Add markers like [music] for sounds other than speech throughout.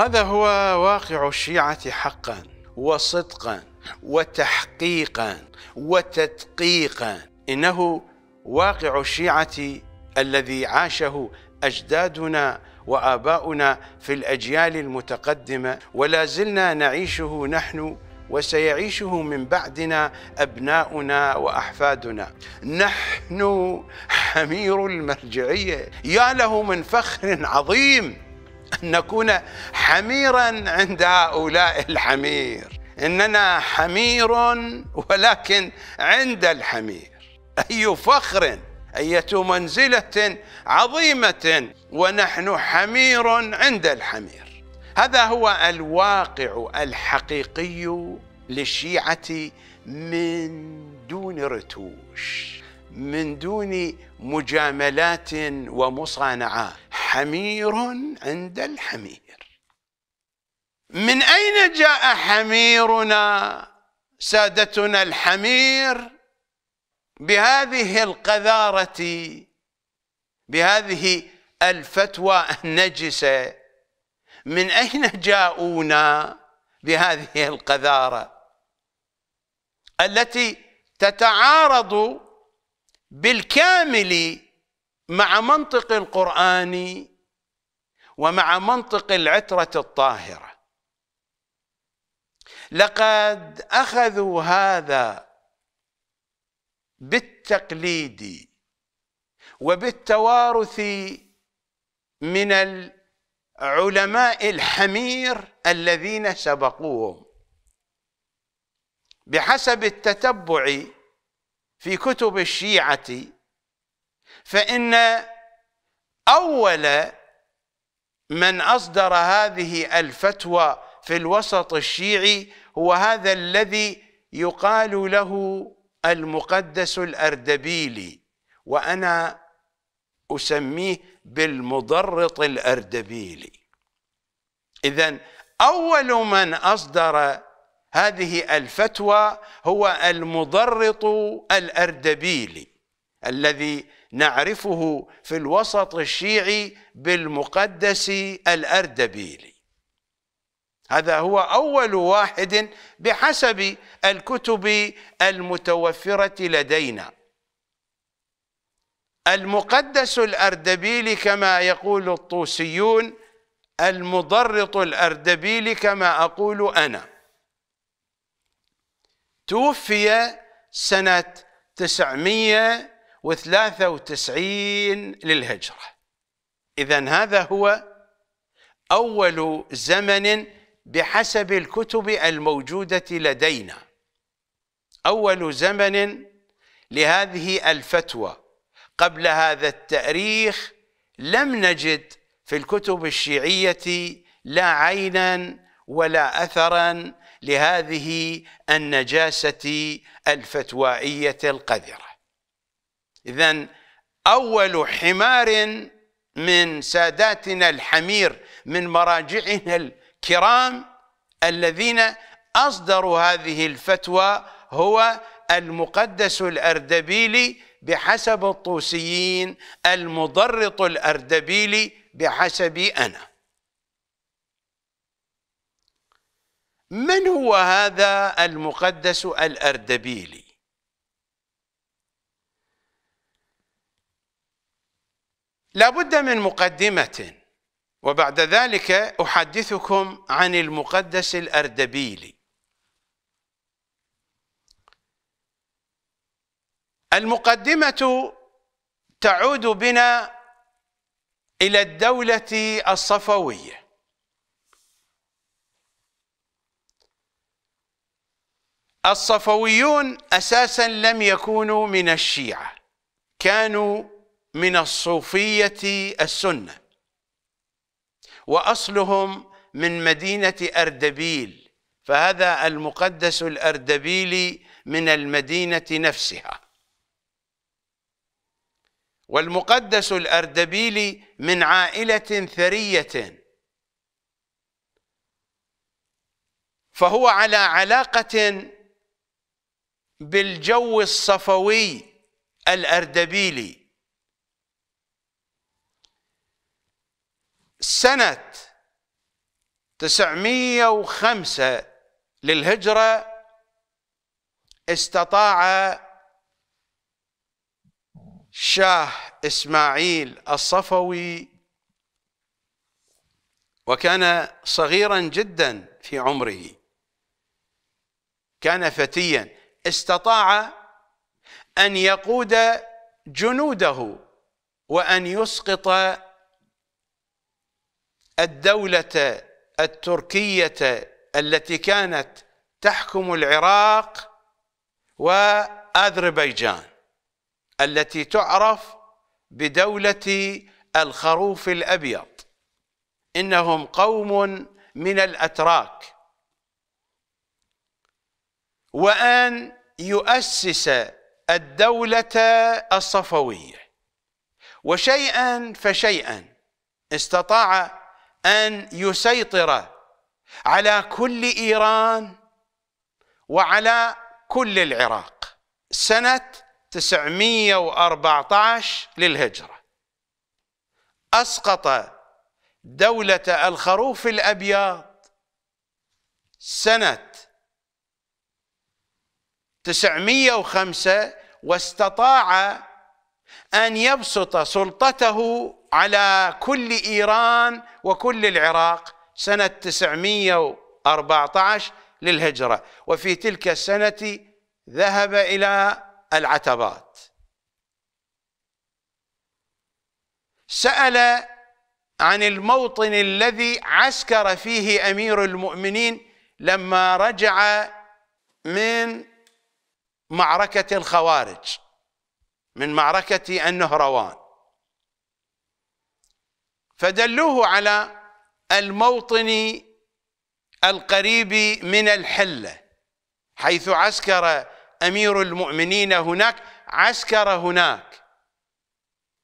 هذا هو واقع الشيعة حقا وصدقا وتحقيقا وتدقيقا إنه واقع الشيعة الذي عاشه أجدادنا وآباؤنا في الأجيال المتقدمة ولا زلنا نعيشه نحن وسيعيشه من بعدنا أبناؤنا وأحفادنا نحن حمير المرجعية يا له من فخر عظيم أن نكون حميرا عند هؤلاء الحمير إننا حمير ولكن عند الحمير أي فخر أية منزلة عظيمة ونحن حمير عند الحمير هذا هو الواقع الحقيقي للشيعة من دون رتوش من دون مجاملات ومصانعات حمير عند الحمير من أين جاء حميرنا سادتنا الحمير بهذه القذارة بهذه الفتوى النجسة من أين جاءونا بهذه القذارة التي تتعارض بالكامل مع منطق القرآن ومع منطق العترة الطاهرة لقد أخذوا هذا بالتقليد وبالتوارث من العلماء الحمير الذين سبقوهم بحسب التتبع في كتب الشيعة فإن أول من أصدر هذه الفتوى في الوسط الشيعي هو هذا الذي يقال له المقدس الأردبيلي وأنا أسميه بالمضرط الأردبيلي إذا أول من أصدر هذه الفتوى هو المضرط الأردبيلي الذي نعرفه في الوسط الشيعي بالمقدس الأردبيلي هذا هو أول واحد بحسب الكتب المتوفرة لدينا المقدس الأردبيلي كما يقول الطوسيون المضرط الأردبيلي كما أقول أنا توفي سنة 993 للهجرة إذا هذا هو أول زمن بحسب الكتب الموجودة لدينا أول زمن لهذه الفتوى قبل هذا التاريخ لم نجد في الكتب الشيعية لا عينا ولا أثرا لهذه النجاسة الفتوائية القذرة إذا أول حمار من ساداتنا الحمير من مراجعنا الكرام الذين أصدروا هذه الفتوى هو المقدس الأردبيلي بحسب الطوسيين المضرط الأردبيلي بحسب أنا من هو هذا المقدس الأردبيلي لابد من مقدمة وبعد ذلك أحدثكم عن المقدس الأردبيلي المقدمة تعود بنا إلى الدولة الصفوية الصفويون اساسا لم يكونوا من الشيعه كانوا من الصوفيه السنه واصلهم من مدينه اردبيل فهذا المقدس الاردبيلي من المدينه نفسها والمقدس الاردبيلي من عائله ثريه فهو على علاقه بالجو الصفوي الأردبيلي سنة 905 للهجرة استطاع شاه إسماعيل الصفوي وكان صغيرا جدا في عمره كان فتيا استطاع أن يقود جنوده وأن يسقط الدولة التركية التي كانت تحكم العراق وأذربيجان التي تعرف بدولة الخروف الأبيض إنهم قوم من الأتراك وأن يؤسس الدولة الصفوية وشيئا فشيئا استطاع أن يسيطر على كل إيران وعلى كل العراق سنة 914 للهجرة أسقط دولة الخروف الأبيض سنة 905 واستطاع أن يبسط سلطته على كل إيران وكل العراق سنة 914 للهجرة وفي تلك السنة ذهب إلى العتبات سأل عن الموطن الذي عسكر فيه أمير المؤمنين لما رجع من معركة الخوارج من معركة النهروان فدلوه على الموطن القريب من الحلة حيث عسكر أمير المؤمنين هناك عسكر هناك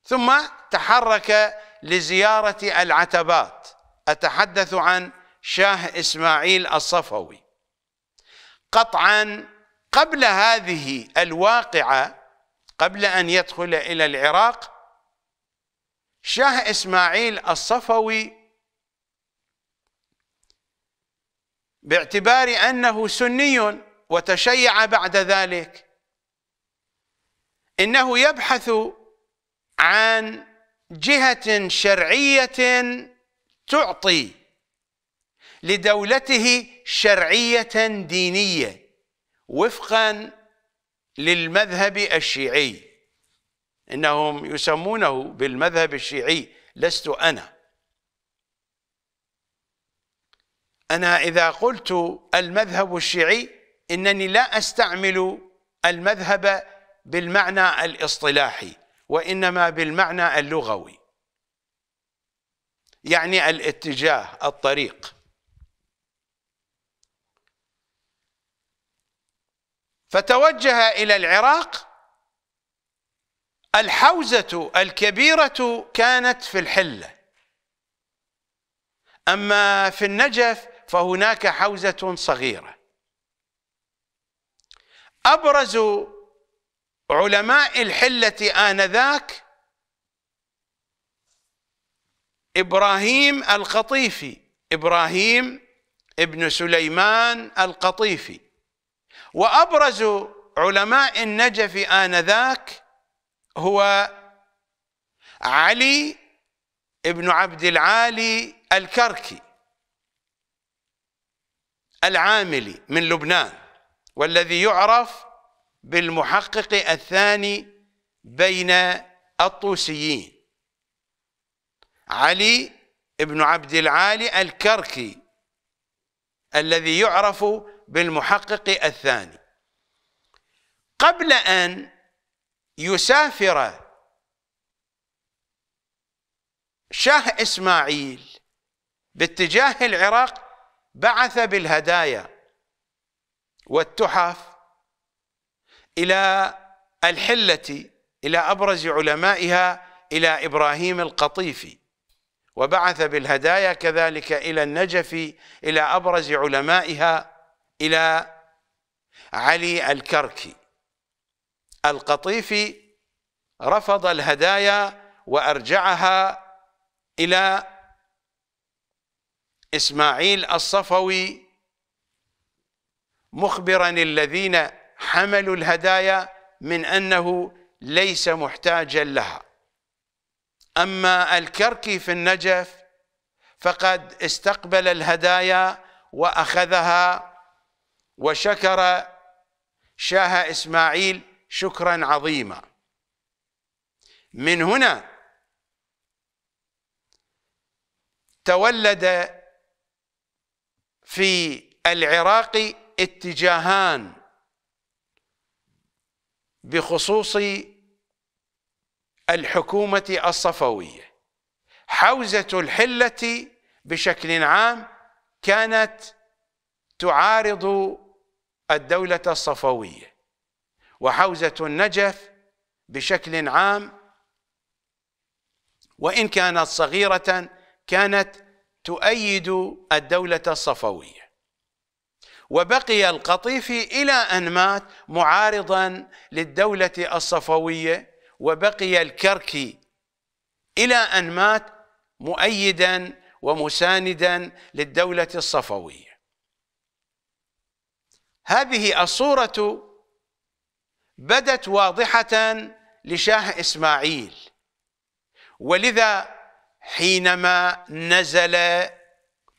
ثم تحرك لزيارة العتبات أتحدث عن شاه إسماعيل الصفوي قطعا قبل هذه الواقعة قبل أن يدخل إلى العراق شاه إسماعيل الصفوي باعتبار أنه سني وتشيع بعد ذلك إنه يبحث عن جهة شرعية تعطي لدولته شرعية دينية وفقا للمذهب الشيعي انهم يسمونه بالمذهب الشيعي لست انا انا اذا قلت المذهب الشيعي انني لا استعمل المذهب بالمعنى الاصطلاحي وانما بالمعنى اللغوي يعني الاتجاه الطريق فتوجه إلى العراق الحوزة الكبيرة كانت في الحلة أما في النجف فهناك حوزة صغيرة أبرز علماء الحلة آنذاك إبراهيم القطيفي إبراهيم ابن سليمان القطيفي وأبرز علماء النجف آنذاك هو علي ابن عبد العالي الكركي العاملي من لبنان والذي يعرف بالمحقق الثاني بين الطوسيين علي ابن عبد العالي الكركي الذي يعرف بالمحقق الثاني قبل أن يسافر شاه إسماعيل باتجاه العراق بعث بالهدايا والتحف إلى الحلة إلى أبرز علمائها إلى إبراهيم القطيفي وبعث بالهدايا كذلك إلى النجف إلى أبرز علمائها إلى علي الكركي القطيفي رفض الهدايا وأرجعها إلى إسماعيل الصفوي مخبرا الذين حملوا الهدايا من أنه ليس محتاجا لها أما الكركي في النجف فقد استقبل الهدايا وأخذها وشكر شاه إسماعيل شكرا عظيما من هنا تولد في العراق اتجاهان بخصوص الحكومة الصفوية حوزة الحلة بشكل عام كانت تعارض الدولة الصفوية وحوزة النجف بشكل عام وإن كانت صغيرة كانت تؤيد الدولة الصفوية وبقي القطيفي إلى أن مات معارضا للدولة الصفوية وبقي الكركي إلى أن مات مؤيدا ومساندا للدولة الصفوية هذه الصورة بدت واضحة لشاه إسماعيل ولذا حينما نزل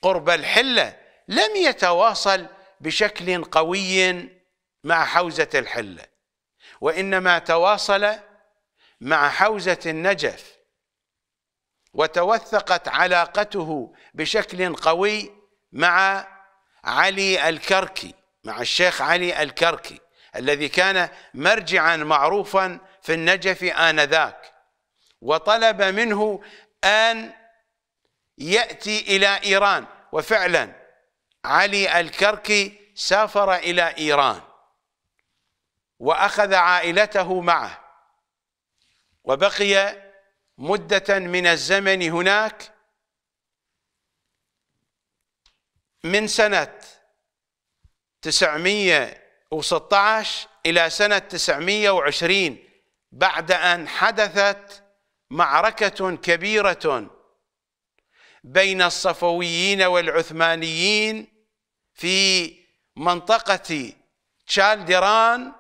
قرب الحلة لم يتواصل بشكل قوي مع حوزة الحلة وإنما تواصل مع حوزة النجف وتوثقت علاقته بشكل قوي مع علي الكركي مع الشيخ علي الكركي الذي كان مرجعا معروفا في النجف آنذاك وطلب منه أن يأتي إلى إيران وفعلا علي الكركي سافر إلى إيران وأخذ عائلته معه وبقي مدة من الزمن هناك من سنة 916 إلى سنة 920 بعد أن حدثت معركة كبيرة بين الصفويين والعثمانيين في منطقة تشالديران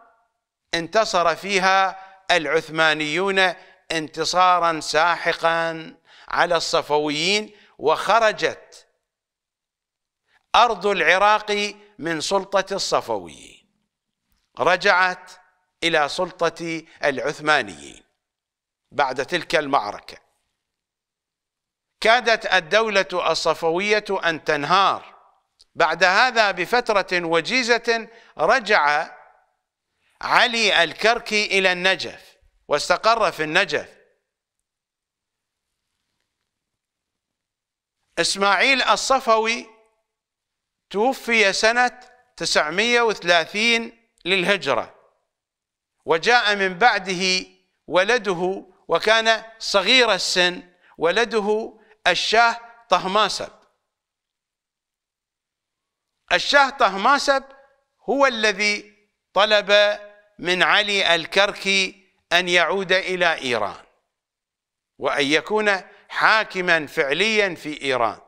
انتصر فيها العثمانيون انتصارا ساحقا على الصفويين وخرجت أرض العراق من سلطة الصفويين رجعت إلى سلطة العثمانيين بعد تلك المعركة كادت الدولة الصفوية أن تنهار بعد هذا بفترة وجيزة رجع علي الكركي إلى النجف واستقر في النجف إسماعيل الصفوي توفي سنة 930 للهجرة وجاء من بعده ولده وكان صغير السن ولده الشاه طهماسب الشاه طهماسب هو الذي طلب من علي الكركي أن يعود إلى إيران وأن يكون حاكما فعليا في إيران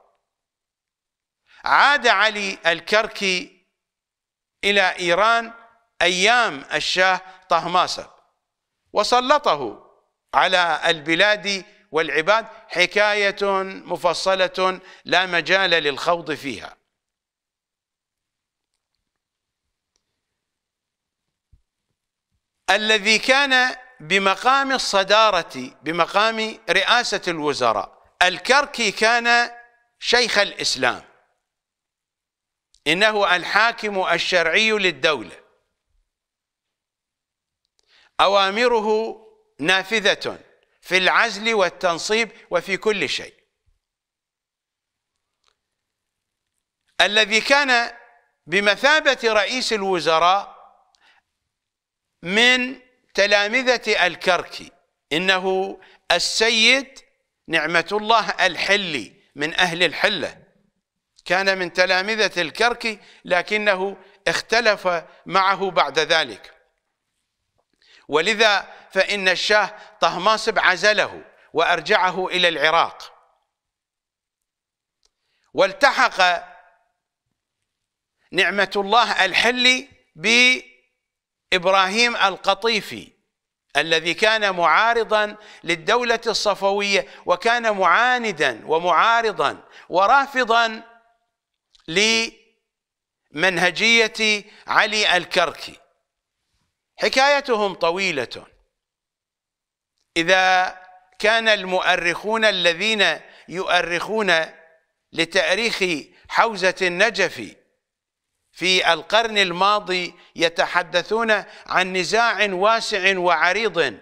عاد علي الكركي إلى إيران أيام الشاه طهماسب وسلطه على البلاد والعباد حكاية مفصلة لا مجال للخوض فيها الذي كان بمقام الصدارة بمقام رئاسة الوزراء الكركي كان شيخ الإسلام إنه الحاكم الشرعي للدولة أوامره نافذة في العزل والتنصيب وفي كل شيء الذي كان بمثابة رئيس الوزراء من تلامذة الكركي إنه السيد نعمة الله الحلي من أهل الحلة كان من تلامذة الكركي لكنه اختلف معه بعد ذلك ولذا فإن الشاه طهماسب عزله وأرجعه إلى العراق والتحق نعمة الله الحلي بإبراهيم القطيفي الذي كان معارضا للدولة الصفوية وكان معاندا ومعارضا ورافضا لمنهجية علي الكركي حكايتهم طويلة إذا كان المؤرخون الذين يؤرخون لتاريخ حوزة النجف في القرن الماضي يتحدثون عن نزاع واسع وعريض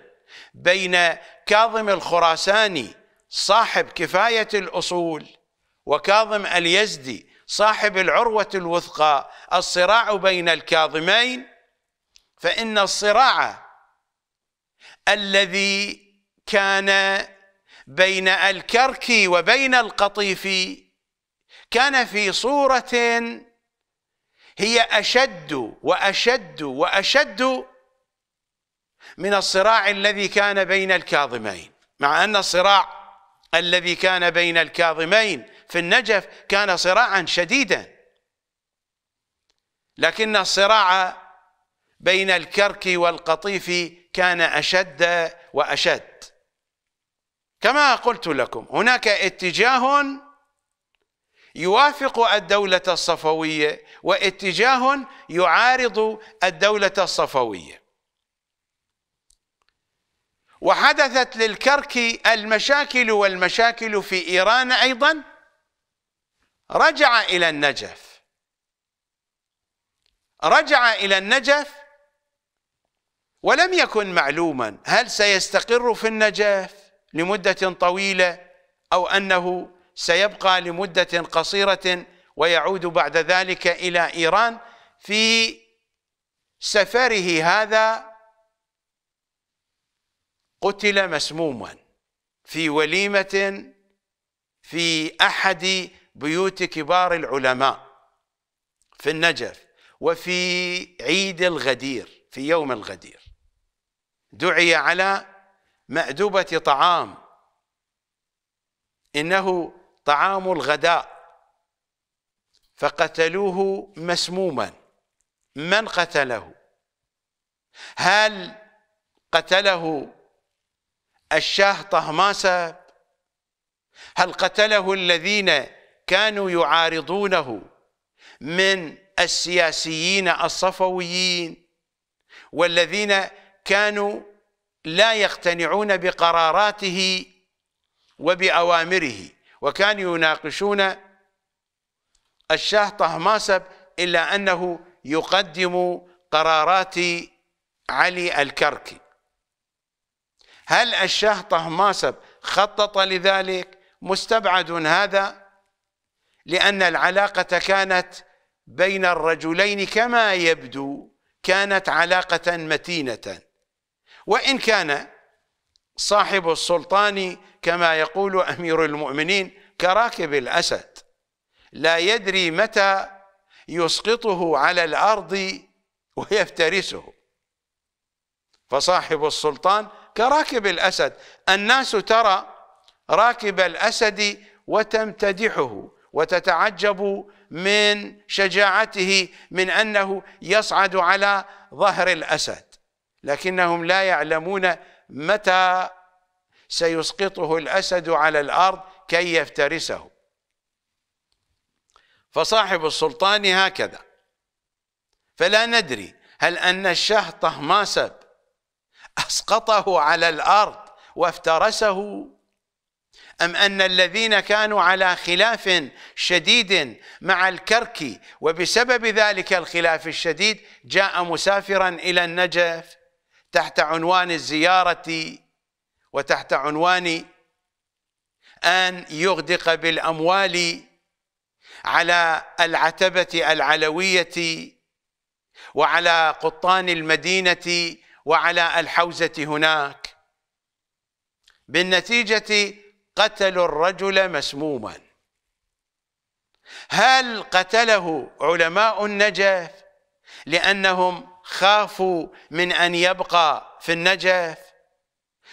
بين كاظم الخراساني صاحب كفاية الأصول وكاظم اليزدي صاحب العروة الوثقى الصراع بين الكاظمين فإن الصراع الذي كان بين الكركي وبين القطيفي كان في صورة هي أشد وأشد وأشد من الصراع الذي كان بين الكاظمين مع أن الصراع الذي كان بين الكاظمين في النجف كان صراعا شديدا لكن الصراع بين الكرك والقطيف كان أشد وأشد كما قلت لكم هناك اتجاه يوافق الدولة الصفوية واتجاه يعارض الدولة الصفوية وحدثت للكرك المشاكل والمشاكل في إيران أيضاً رجع إلى النجف رجع إلى النجف ولم يكن معلوما هل سيستقر في النجف لمدة طويلة أو أنه سيبقى لمدة قصيرة ويعود بعد ذلك إلى إيران في سفره هذا قتل مسموما في وليمة في أحد بيوت كبار العلماء في النجف وفي عيد الغدير في يوم الغدير دعي على مأدبة طعام إنه طعام الغداء فقتلوه مسموما من قتله هل قتله الشاه طهماسب هل قتله الذين كانوا يعارضونه من السياسيين الصفويين والذين كانوا لا يقتنعون بقراراته وبأوامره وكانوا يناقشون الشاه طهماسب إلا أنه يقدم قرارات علي الكركي هل الشاه طهماسب خطط لذلك مستبعد هذا لأن العلاقة كانت بين الرجلين كما يبدو كانت علاقة متينة وإن كان صاحب السلطان كما يقول أمير المؤمنين كراكب الأسد لا يدري متى يسقطه على الأرض ويفترسه فصاحب السلطان كراكب الأسد الناس ترى راكب الأسد وتمتدحه وتتعجب من شجاعته من انه يصعد على ظهر الاسد لكنهم لا يعلمون متى سيسقطه الاسد على الارض كي يفترسه فصاحب السلطان هكذا فلا ندري هل ان الشهطه طهماسب اسقطه على الارض وافترسه أم أن الذين كانوا على خلاف شديد مع الكرك وبسبب ذلك الخلاف الشديد جاء مسافرا إلى النجف تحت عنوان الزيارة وتحت عنوان أن يغدق بالأموال على العتبة العلوية وعلى قطان المدينة وعلى الحوزة هناك بالنتيجة قتلوا الرجل مسموما هل قتله علماء النجف لأنهم خافوا من أن يبقى في النجف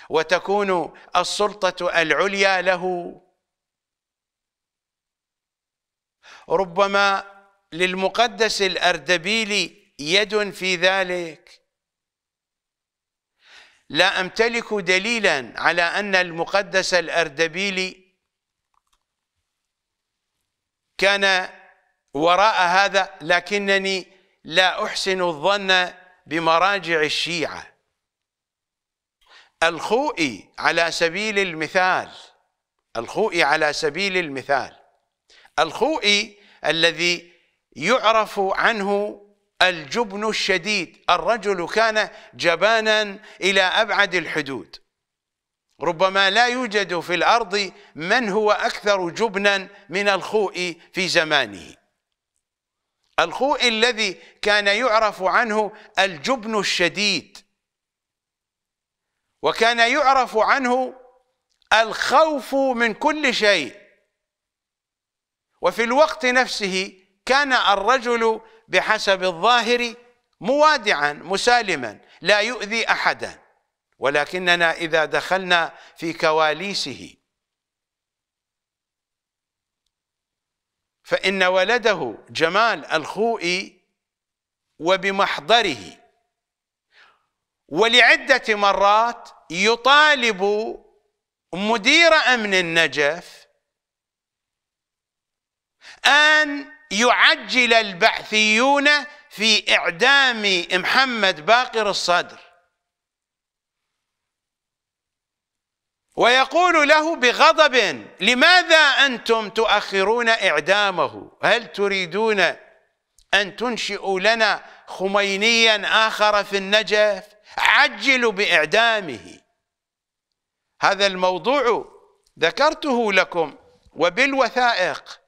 وتكون السلطة العليا له ربما للمقدس الأردبيلي يد في ذلك لا أمتلك دليلا على أن المقدس الأردبيلي كان وراء هذا لكنني لا أحسن الظن بمراجع الشيعة الخوئي على سبيل المثال الخوئي على سبيل المثال الخوئي الذي يعرف عنه الجبن الشديد الرجل كان جبانا إلى أبعد الحدود ربما لا يوجد في الأرض من هو أكثر جبنا من الخوء في زمانه الخوء الذي كان يعرف عنه الجبن الشديد وكان يعرف عنه الخوف من كل شيء وفي الوقت نفسه كان الرجل بحسب الظاهر موادعا مسالما لا يؤذي احدا ولكننا اذا دخلنا في كواليسه فان ولده جمال الخوئي وبمحضره ولعده مرات يطالب مدير امن النجف ان يعجل البعثيون في إعدام محمد باقر الصدر ويقول له بغضب لماذا أنتم تؤخرون إعدامه هل تريدون أن تنشئوا لنا خمينيا آخر في النجف عجلوا بإعدامه هذا الموضوع ذكرته لكم وبالوثائق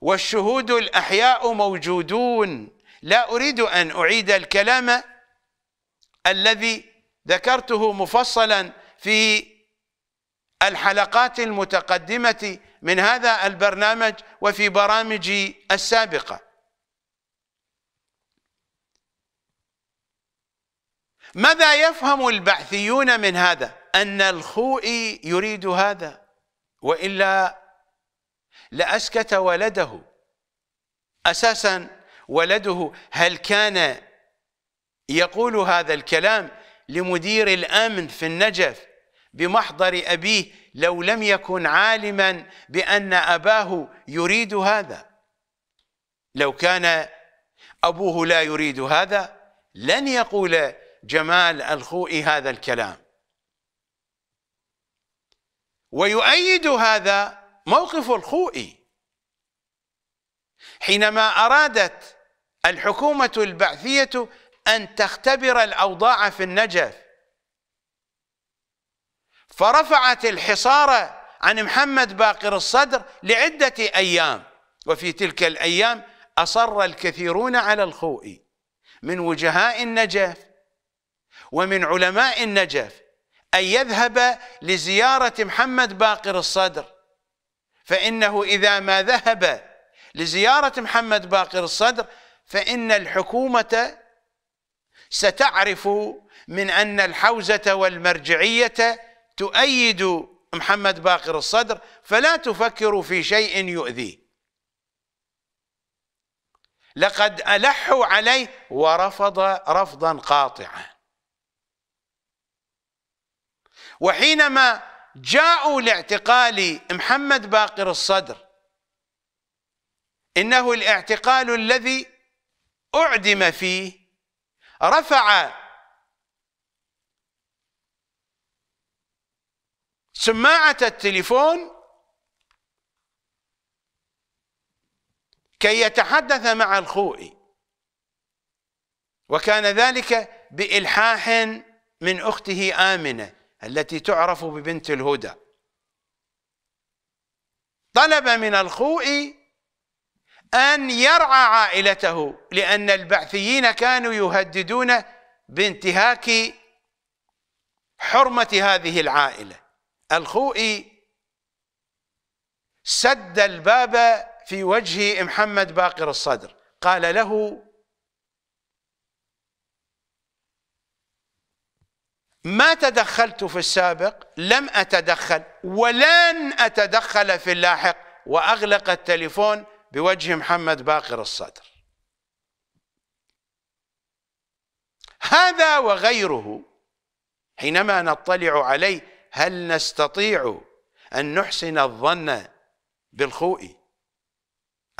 والشهود الأحياء موجودون لا أريد أن أعيد الكلام الذي ذكرته مفصلا في الحلقات المتقدمة من هذا البرنامج وفي برامجي السابقة ماذا يفهم البعثيون من هذا؟ أن الخوئي يريد هذا وإلا لأسكت ولده أساسا ولده هل كان يقول هذا الكلام لمدير الأمن في النجف بمحضر أبيه لو لم يكن عالما بأن أباه يريد هذا لو كان أبوه لا يريد هذا لن يقول جمال الخوئي هذا الكلام ويؤيد هذا موقف الخوئي حينما أرادت الحكومة البعثية أن تختبر الأوضاع في النجف فرفعت الحصار عن محمد باقر الصدر لعدة أيام وفي تلك الأيام أصر الكثيرون على الخوئي من وجهاء النجف ومن علماء النجف أن يذهب لزيارة محمد باقر الصدر فإنه إذا ما ذهب لزيارة محمد باقر الصدر فإن الحكومة ستعرف من أن الحوزة والمرجعية تؤيد محمد باقر الصدر فلا تفكر في شيء يؤذيه لقد ألحوا عليه ورفض رفضا قاطعا وحينما جاءوا لاعتقال محمد باقر الصدر انه الاعتقال الذي اعدم فيه رفع سماعه التليفون كي يتحدث مع الخوئي وكان ذلك بإلحاح من أخته آمنة التي تعرف ببنت الهدى طلب من الخوئي أن يرعى عائلته لأن البعثيين كانوا يهددون بانتهاك حرمة هذه العائلة الخوئي سد الباب في وجه محمد باقر الصدر قال له ما تدخلت في السابق لم أتدخل ولن أتدخل في اللاحق وأغلق التليفون بوجه محمد باقر الصدر هذا وغيره حينما نطلع عليه هل نستطيع أن نحسن الظن بالخوئي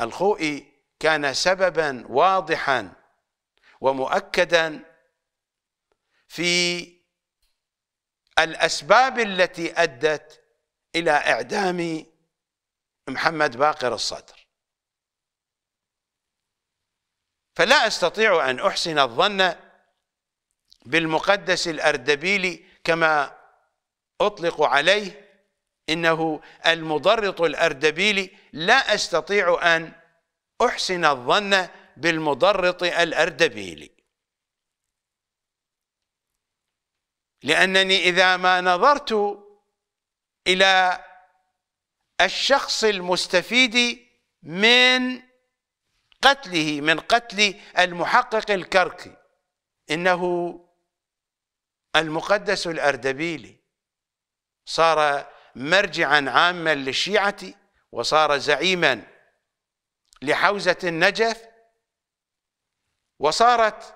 الخوئي كان سببا واضحا ومؤكدا في الأسباب التي أدت إلى إعدام محمد باقر الصدر فلا أستطيع أن أحسن الظن بالمقدس الأردبيلي كما أطلق عليه إنه المضرط الأردبيلي لا أستطيع أن أحسن الظن بالمضرط الأردبيلي لأنني إذا ما نظرت إلى الشخص المستفيد من قتله من قتل المحقق الكركي إنه المقدس الأردبيلي صار مرجعا عاما للشيعة وصار زعيما لحوزة النجف وصارت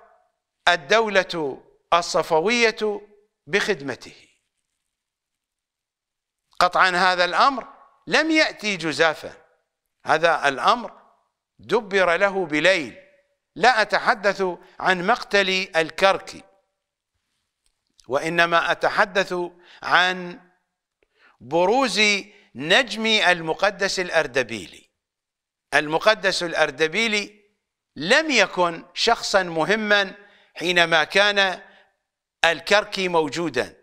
الدولة الصفوية بخدمته قطعا هذا الأمر لم يأتي جزافا هذا الأمر دبر له بليل لا أتحدث عن مقتل الكركي وإنما أتحدث عن بروز نجم المقدس الأردبيلي المقدس الأردبيلي لم يكن شخصا مهما حينما كان الكركي موجودا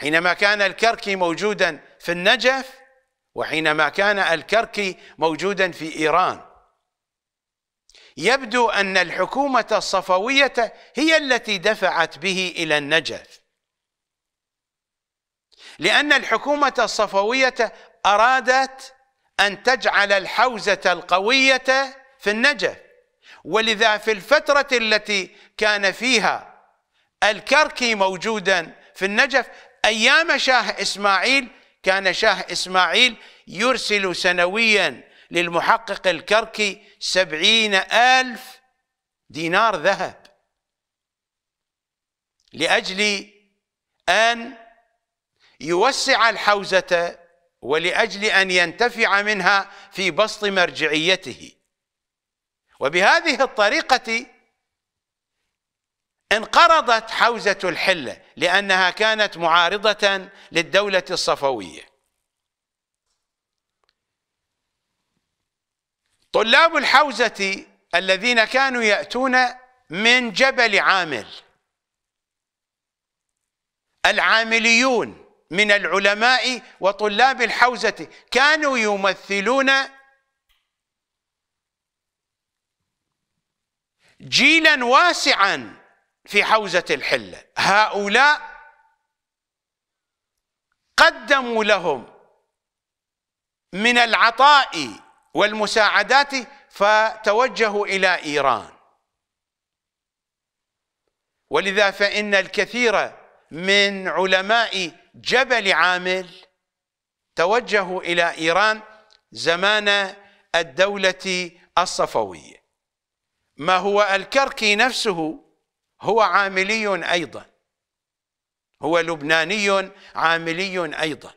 حينما كان الكركي موجودا في النجف وحينما كان الكركي موجودا في ايران يبدو ان الحكومه الصفويه هي التي دفعت به الى النجف لان الحكومه الصفويه ارادت ان تجعل الحوزه القويه في النجف ولذا في الفترة التي كان فيها الكركي موجودا في النجف أيام شاه إسماعيل كان شاه إسماعيل يرسل سنويا للمحقق الكركي سبعين ألف دينار ذهب لأجل أن يوسع الحوزة ولأجل أن ينتفع منها في بسط مرجعيته وبهذه الطريقة انقرضت حوزة الحلة لأنها كانت معارضة للدولة الصفوية طلاب الحوزة الذين كانوا يأتون من جبل عامل العامليون من العلماء وطلاب الحوزة كانوا يمثلون جيلا واسعا في حوزة الحلة هؤلاء قدموا لهم من العطاء والمساعدات فتوجهوا إلى إيران ولذا فإن الكثير من علماء جبل عامل توجهوا إلى إيران زمان الدولة الصفوية ما هو الكركي نفسه هو عاملي أيضا هو لبناني عاملي أيضا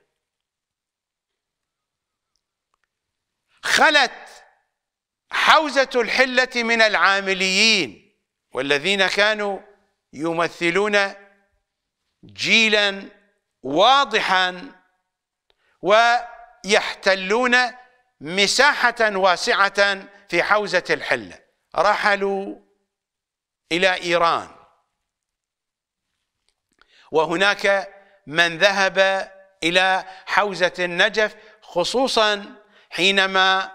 خلت حوزة الحلة من العامليين والذين كانوا يمثلون جيلا واضحا ويحتلون مساحة واسعة في حوزة الحلة رحلوا إلى إيران وهناك من ذهب إلى حوزة النجف خصوصا حينما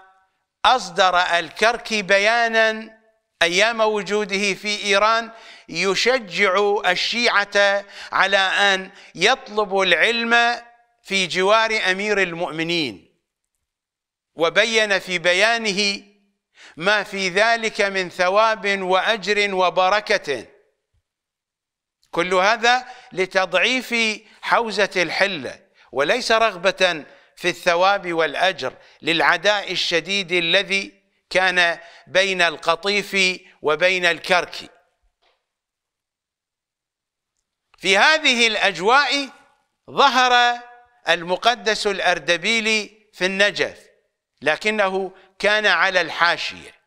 أصدر الكركي بيانا أيام وجوده في إيران يشجع الشيعة على أن يطلبوا العلم في جوار أمير المؤمنين وبين في بيانه ما في ذلك من ثواب واجر وبركه كل هذا لتضعيف حوزه الحله وليس رغبه في الثواب والاجر للعداء الشديد الذي كان بين القطيف وبين الكرك في هذه الاجواء ظهر المقدس الاردبيلي في النجف لكنه كان على الحاشية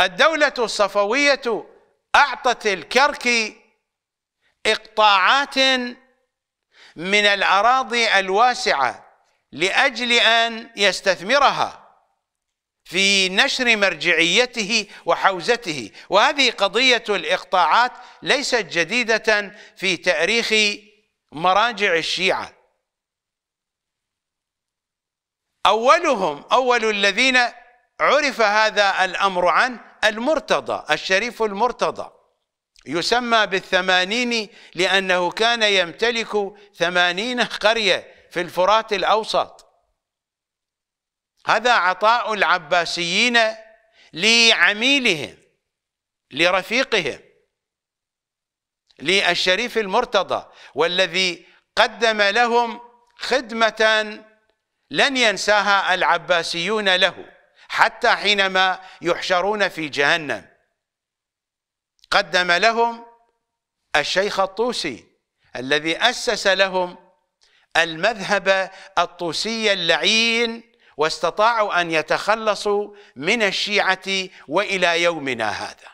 الدولة الصفوية أعطت الكركي إقطاعات من الأراضي الواسعة لأجل أن يستثمرها في نشر مرجعيته وحوزته وهذه قضية الإقطاعات ليست جديدة في تاريخ مراجع الشيعة أولهم أول الذين عرف هذا الأمر عن المرتضى الشريف المرتضى يسمى بالثمانين لأنه كان يمتلك ثمانين قرية في الفرات الأوسط هذا عطاء العباسيين لعميلهم لرفيقهم للشريف المرتضى والذي قدم لهم خدمة لن ينساها العباسيون له حتى حينما يحشرون في جهنم قدم لهم الشيخ الطوسي الذي أسس لهم المذهب الطوسي اللعين واستطاعوا أن يتخلصوا من الشيعة وإلى يومنا هذا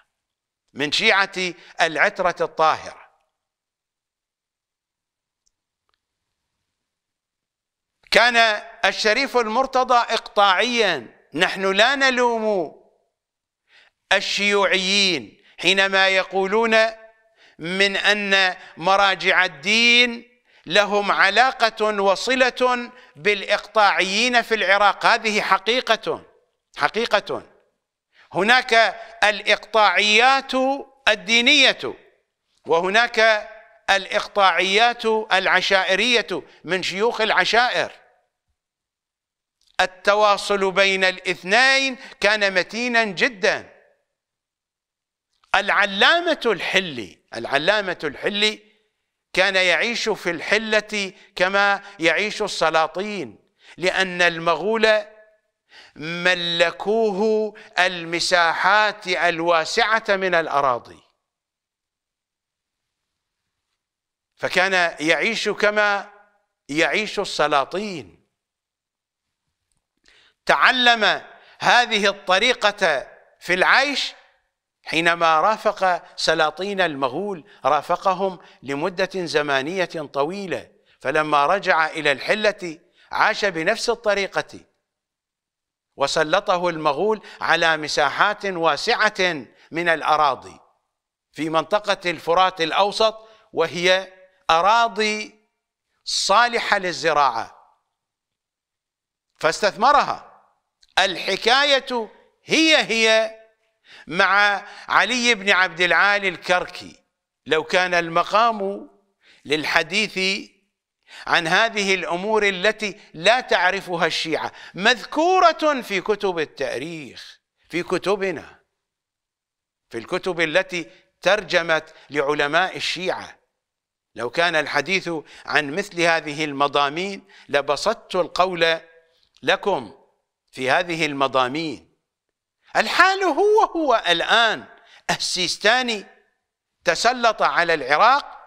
من شيعة العترة الطاهرة كان الشريف المرتضى إقطاعيا نحن لا نلوم الشيوعيين حينما يقولون من أن مراجع الدين لهم علاقة وصلة بالإقطاعيين في العراق هذه حقيقة حقيقة هناك الإقطاعيات الدينية وهناك الإقطاعيات العشائرية من شيوخ العشائر التواصل بين الاثنين كان متينا جدا العلامة الحلي العلامة الحلي كان يعيش في الحلة كما يعيش السلاطين لأن المغول ملكوه المساحات الواسعة من الأراضي فكان يعيش كما يعيش السلاطين تعلم هذه الطريقة في العيش حينما رافق سلاطين المغول رافقهم لمدة زمانية طويلة فلما رجع إلى الحلة عاش بنفس الطريقة وسلطه المغول على مساحات واسعة من الأراضي في منطقة الفرات الأوسط وهي أراضي صالحة للزراعة فاستثمرها الحكاية هي هي مع علي بن عبد العالي الكركي لو كان المقام للحديث عن هذه الأمور التي لا تعرفها الشيعة مذكورة في كتب التاريخ في كتبنا في الكتب التي ترجمت لعلماء الشيعة لو كان الحديث عن مثل هذه المضامين لبسطت القول لكم في هذه المضامين الحال هو هو الآن السيستاني تسلط على العراق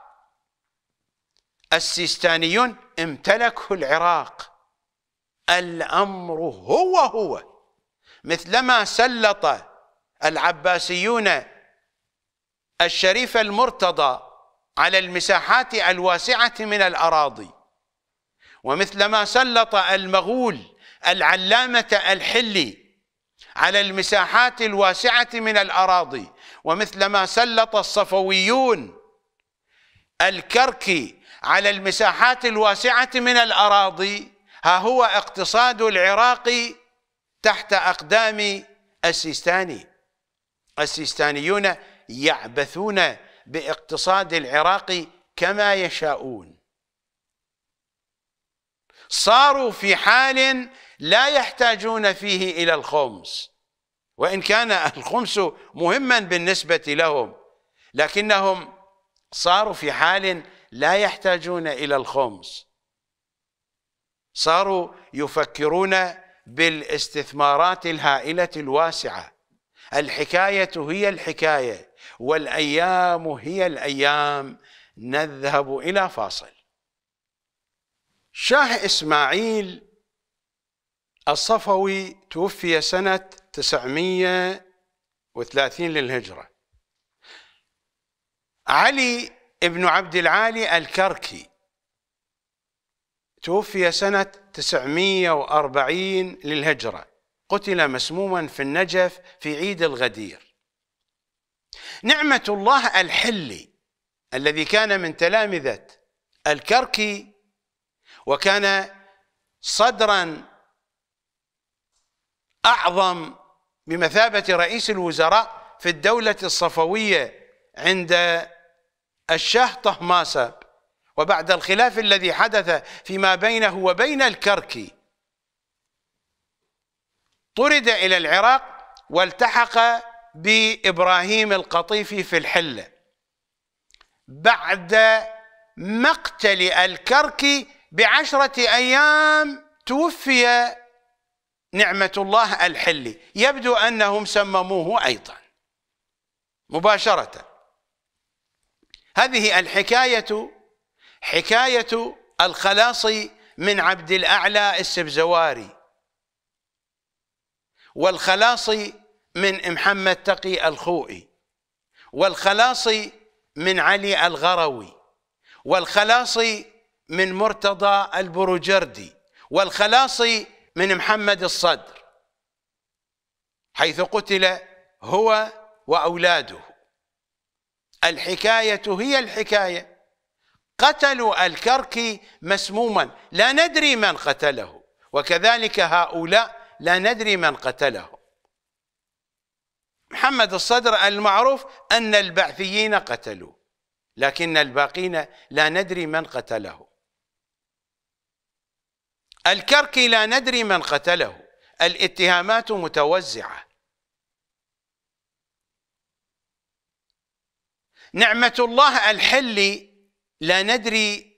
السيستانيون امتلكوا العراق الأمر هو هو مثلما سلط العباسيون الشريف المرتضى على المساحات الواسعة من الأراضي ومثلما سلط المغول العلامة الحلي على المساحات الواسعة من الأراضي ومثلما سلط الصفويون الكركي على المساحات الواسعة من الأراضي ها هو اقتصاد العراق تحت أقدام السيستاني السيستانيون يعبثون باقتصاد العراق كما يشاءون صاروا في حال لا يحتاجون فيه إلى الخمس وإن كان الخمس مهما بالنسبة لهم لكنهم صاروا في حال لا يحتاجون إلى الخمس صاروا يفكرون بالاستثمارات الهائلة الواسعة الحكاية هي الحكاية والأيام هي الأيام نذهب إلى فاصل شاه إسماعيل الصفوي توفي سنة 930 للهجرة علي بن عبد العالي الكركي توفي سنة 940 للهجرة قتل مسموما في النجف في عيد الغدير نعمة الله الحلي الذي كان من تلامذة الكركي وكان صدرا أعظم بمثابة رئيس الوزراء في الدولة الصفوية عند الشاه طهماسب وبعد الخلاف الذي حدث فيما بينه وبين الكركي طرد إلى العراق والتحق بإبراهيم القطيفي في الحلة بعد مقتل الكركي بعشرة أيام توفي نعمة الله الحلي يبدو أنهم سمموه أيضا مباشرة هذه الحكاية حكاية الخلاص من عبد الأعلى السبزواري والخلاص من محمد تقي الخوئي والخلاص من علي الغروي والخلاص من مرتضى البروجردي والخلاص من محمد الصدر حيث قتل هو وأولاده الحكاية هي الحكاية قتلوا الكركي مسموما لا ندري من قتله وكذلك هؤلاء لا ندري من قتله محمد الصدر المعروف أن البعثيين قتلوه لكن الباقين لا ندري من قتله الكركي لا ندري من قتله الاتهامات متوزعة نعمة الله الحلي لا ندري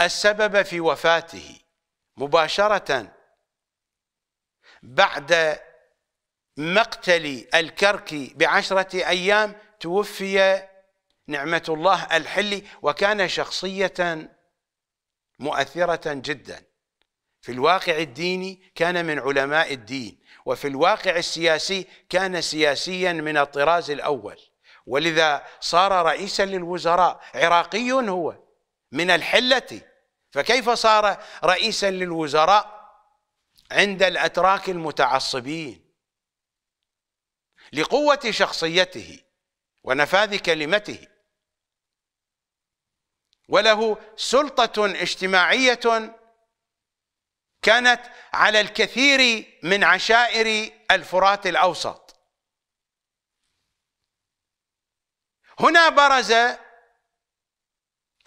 السبب في وفاته مباشرة بعد مقتل الكركي بعشرة أيام توفي نعمة الله الحلي وكان شخصية مؤثرة جدا في الواقع الديني كان من علماء الدين وفي الواقع السياسي كان سياسيا من الطراز الأول ولذا صار رئيسا للوزراء عراقي هو من الحلة فكيف صار رئيسا للوزراء عند الأتراك المتعصبين لقوة شخصيته ونفاذ كلمته وله سلطة اجتماعية كانت على الكثير من عشائر الفرات الاوسط هنا برز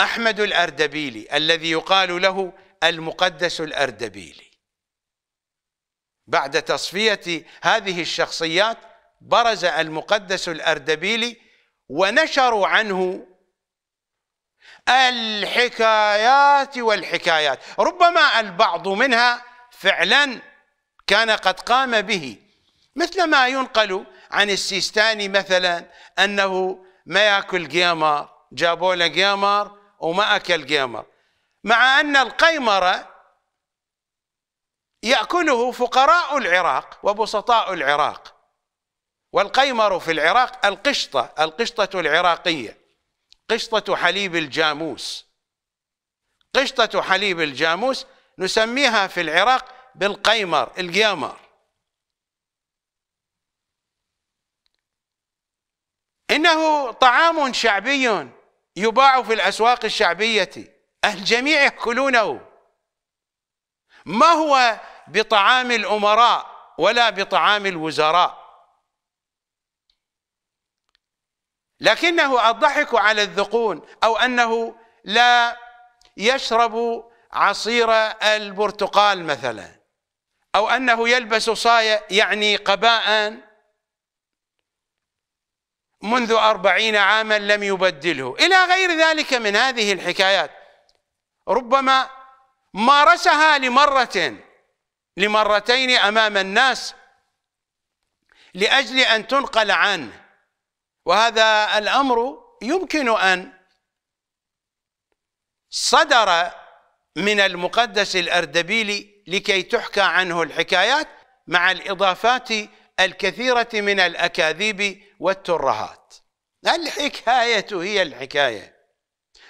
احمد الاردبيلي الذي يقال له المقدس الاردبيلي بعد تصفيه هذه الشخصيات برز المقدس الاردبيلي ونشروا عنه الحكايات والحكايات ربما البعض منها فعلا كان قد قام به مثل ما ينقل عن السيستاني مثلا أنه ما يأكل قيمر جابوا له قيمر وما أكل قيمر مع أن القيمرة يأكله فقراء العراق وبسطاء العراق والقيمر في العراق القشطة القشطة العراقية قشطة حليب الجاموس قشطة حليب الجاموس نسميها في العراق بالقيمر القيامر إنه طعام شعبي يباع في الأسواق الشعبية الجميع يأكلونه ما هو بطعام الأمراء ولا بطعام الوزراء لكنه الضحك على الذقون أو أنه لا يشرب عصير البرتقال مثلا أو أنه يلبس صاية يعني قباء منذ أربعين عاما لم يبدله إلى غير ذلك من هذه الحكايات ربما مارسها لمرة لمرتين أمام الناس لأجل أن تنقل عنه وهذا الأمر يمكن أن صدر من المقدس الأردبيلي لكي تحكى عنه الحكايات مع الإضافات الكثيرة من الأكاذيب والترهات الحكاية هي الحكاية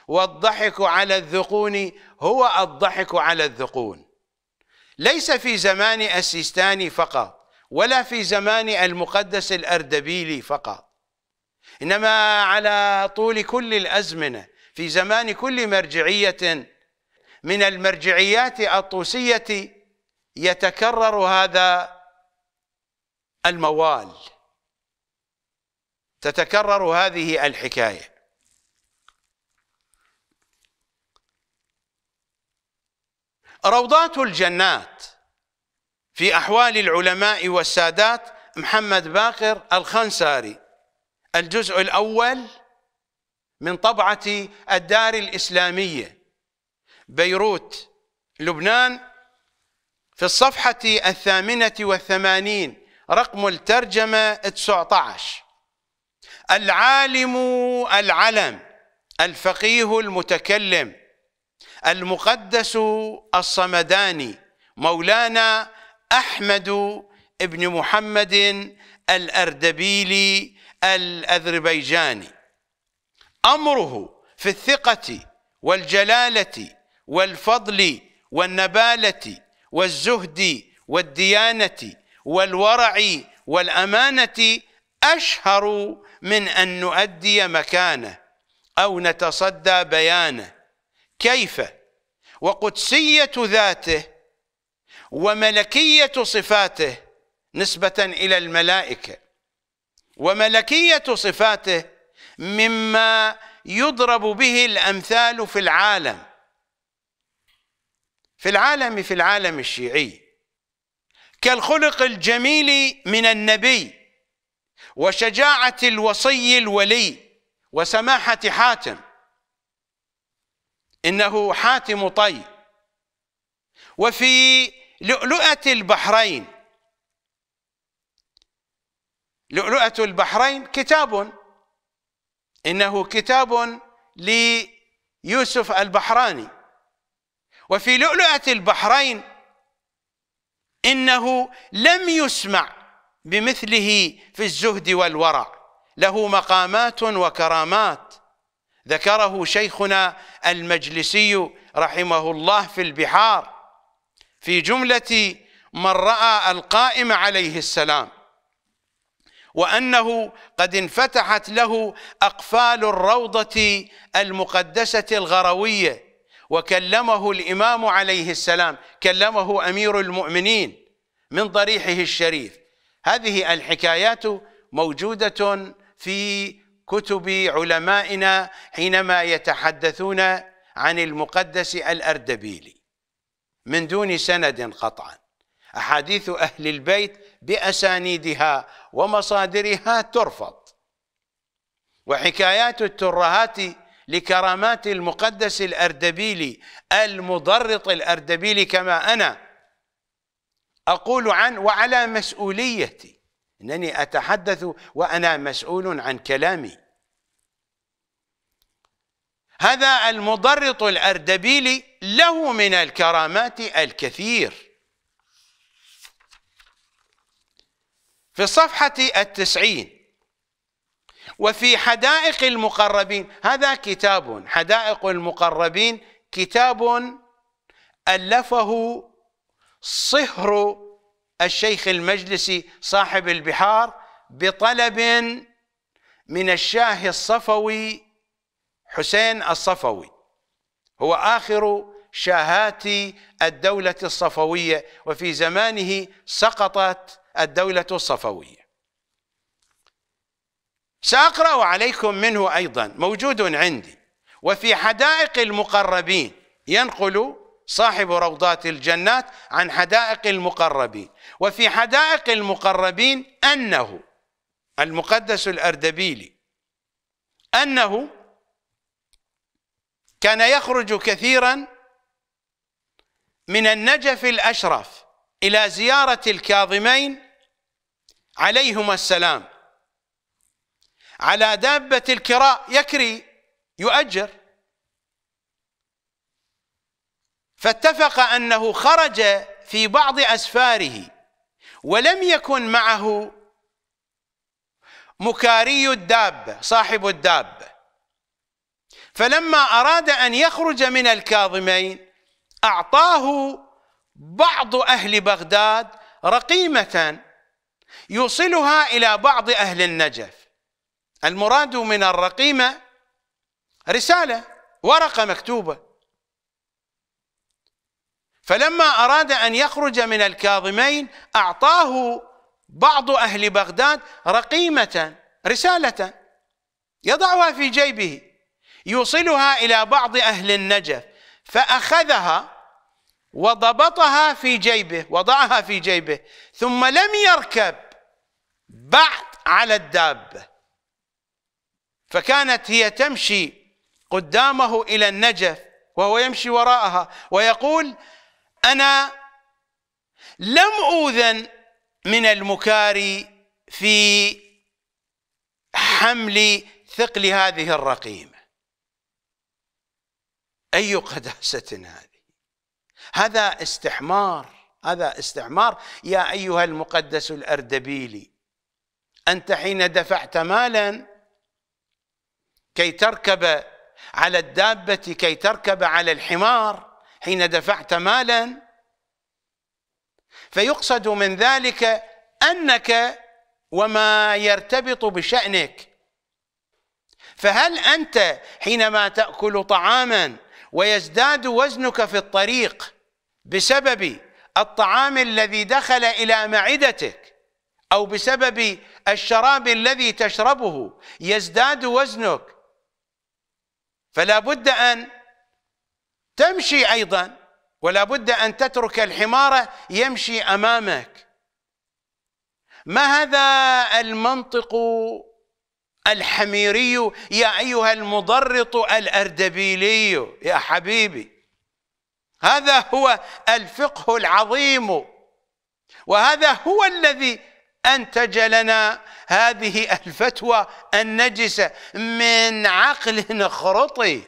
والضحك على الذقون هو الضحك على الذقون ليس في زمان السيستاني فقط ولا في زمان المقدس الأردبيلي فقط إنما على طول كل الأزمنة في زمان كل مرجعية من المرجعيات الطوسية يتكرر هذا الموال تتكرر هذه الحكاية روضات الجنات في أحوال العلماء والسادات محمد باقر الخنساري الجزء الأول من طبعة الدار الإسلامية بيروت لبنان في الصفحة الثامنة والثمانين رقم الترجمة 19 العالم العلم الفقيه المتكلم المقدس الصمداني مولانا أحمد بن محمد الأردبيلي الأذربيجاني أمره في الثقة والجلالة والفضل والنبالة والزهد والديانة والورع والأمانة أشهر من أن نؤدي مكانه أو نتصدى بيانه كيف وقدسية ذاته وملكية صفاته نسبة إلى الملائكة وملكية صفاته مما يضرب به الأمثال في العالم في العالم في العالم الشيعي كالخلق الجميل من النبي وشجاعة الوصي الولي وسماحة حاتم إنه حاتم طي وفي لؤلؤة البحرين لؤلؤة البحرين كتاب إنه كتاب ليوسف البحراني وفي لؤلؤة البحرين إنه لم يسمع بمثله في الزهد والورع له مقامات وكرامات ذكره شيخنا المجلسي رحمه الله في البحار في جملة من رأى القائم عليه السلام وأنه قد انفتحت له أقفال الروضة المقدسة الغروية وكلمه الإمام عليه السلام كلمه أمير المؤمنين من ضريحه الشريف هذه الحكايات موجودة في كتب علمائنا حينما يتحدثون عن المقدس الأردبيلي من دون سند قطعا أحاديث أهل البيت بأسانيدها ومصادرها ترفض وحكايات الترهات لكرامات المقدس الأردبيلي المضرط الأردبيلي كما أنا أقول عن وعلى مسؤوليتي أنني أتحدث وأنا مسؤول عن كلامي هذا المضرط الأردبيلي له من الكرامات الكثير في الصفحة التسعين وفي حدائق المقربين هذا كتاب حدائق المقربين كتاب ألفه صهر الشيخ المجلسي صاحب البحار بطلب من الشاه الصفوي حسين الصفوي هو آخر شاهات الدولة الصفوية وفي زمانه سقطت الدولة الصفوية سأقرأ عليكم منه أيضا موجود عندي وفي حدائق المقربين ينقل صاحب روضات الجنات عن حدائق المقربين وفي حدائق المقربين أنه المقدس الأردبيلي أنه كان يخرج كثيرا من النجف الأشرف إلى زيارة الكاظمين عليهما السلام على دابة الكراء يكري يؤجر فاتفق أنه خرج في بعض أسفاره ولم يكن معه مكاري الدابة صاحب الدابة فلما أراد أن يخرج من الكاظمين أعطاه بعض أهل بغداد رقيمة يوصلها إلى بعض أهل النجف المراد من الرقيمة رسالة ورقة مكتوبة فلما أراد أن يخرج من الكاظمين أعطاه بعض أهل بغداد رقيمة رسالة يضعها في جيبه يوصلها إلى بعض أهل النجف فأخذها وضبطها في جيبه وضعها في جيبه ثم لم يركب بعد على الدابة فكانت هي تمشي قدامه إلى النجف وهو يمشي وراءها ويقول أنا لم أوذن من المكاري في حمل ثقل هذه الرقيمة أي قداسة هذه هذا استحمار هذا استعمار يا أيها المقدس الأردبيلي أنت حين دفعت مالا كي تركب على الدابة كي تركب على الحمار حين دفعت مالا فيقصد من ذلك أنك وما يرتبط بشأنك فهل أنت حينما تأكل طعاما ويزداد وزنك في الطريق بسبب الطعام الذي دخل إلى معدتك أو بسبب الشراب الذي تشربه يزداد وزنك فلا بد أن تمشي أيضا ولا بد أن تترك الحمار يمشي أمامك ما هذا المنطق الحميري يا أيها المضرط الأردبيلي يا حبيبي هذا هو الفقه العظيم وهذا هو الذي أنتج لنا هذه الفتوى النجسة من عقل خرطي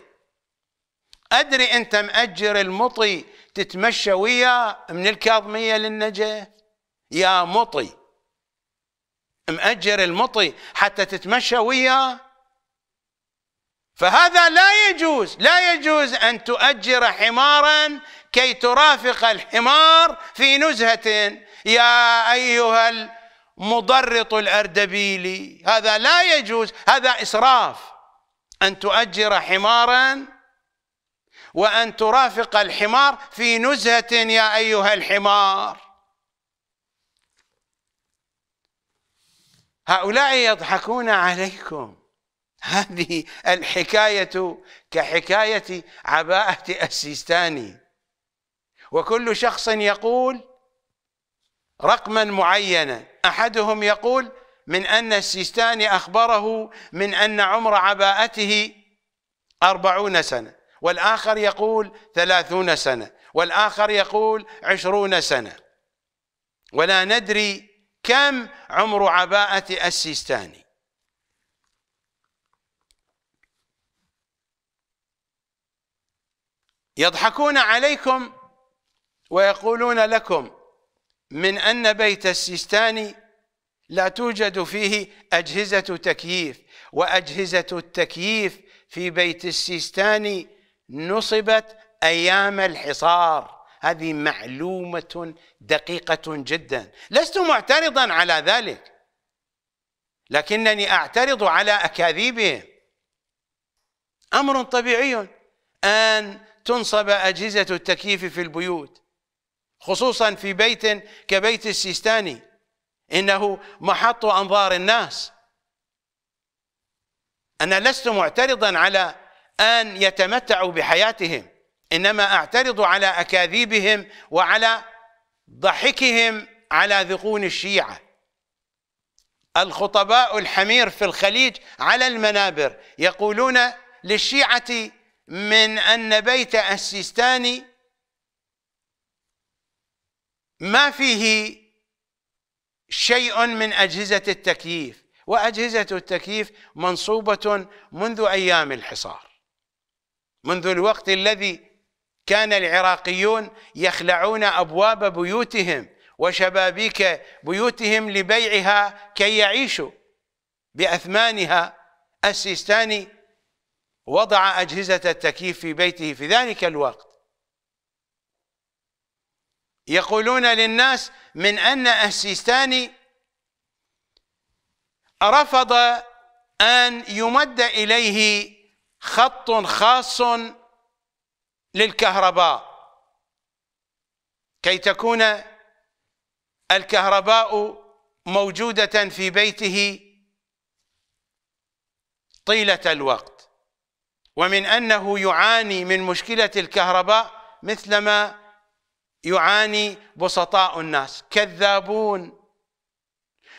أدري أنت مأجر المطي تتمشى وياه من الكاظمية للنجاة يا مطي مأجر المطي حتى تتمشى وياه فهذا لا يجوز لا يجوز أن تؤجر حمارا كي ترافق الحمار في نزهة يا أيها المضرط الأردبيلي هذا لا يجوز هذا إسراف أن تؤجر حمارا وأن ترافق الحمار في نزهة يا أيها الحمار هؤلاء يضحكون عليكم هذه الحكاية كحكاية عباءة السيستاني وكل شخص يقول رقما معينا أحدهم يقول من أن السيستاني أخبره من أن عمر عباءته أربعون سنة والآخر يقول ثلاثون سنة والآخر يقول عشرون سنة ولا ندري كم عمر عباءة السيستاني يضحكون عليكم ويقولون لكم من أن بيت السيستاني لا توجد فيه أجهزة تكييف وأجهزة التكييف في بيت السيستاني نصبت أيام الحصار هذه معلومة دقيقة جدا لست معترضا على ذلك لكنني أعترض على أكاذيبهم أمر طبيعي أن تنصب أجهزة التكييف في البيوت خصوصا في بيت كبيت السيستاني إنه محط أنظار الناس أنا لست معترضا على أن يتمتعوا بحياتهم إنما أعترض على أكاذيبهم وعلى ضحكهم على ذقون الشيعة الخطباء الحمير في الخليج على المنابر يقولون للشيعة من أن بيت السيستاني ما فيه شيء من أجهزة التكييف وأجهزة التكييف منصوبة منذ أيام الحصار منذ الوقت الذي كان العراقيون يخلعون أبواب بيوتهم وشبابيك بيوتهم لبيعها كي يعيشوا بأثمانها السيستاني وضع أجهزة التكييف في بيته في ذلك الوقت يقولون للناس من أن السيستاني رفض أن يمد إليه خط خاص للكهرباء كي تكون الكهرباء موجودة في بيته طيلة الوقت ومن أنه يعاني من مشكلة الكهرباء مثلما يعاني بسطاء الناس كذابون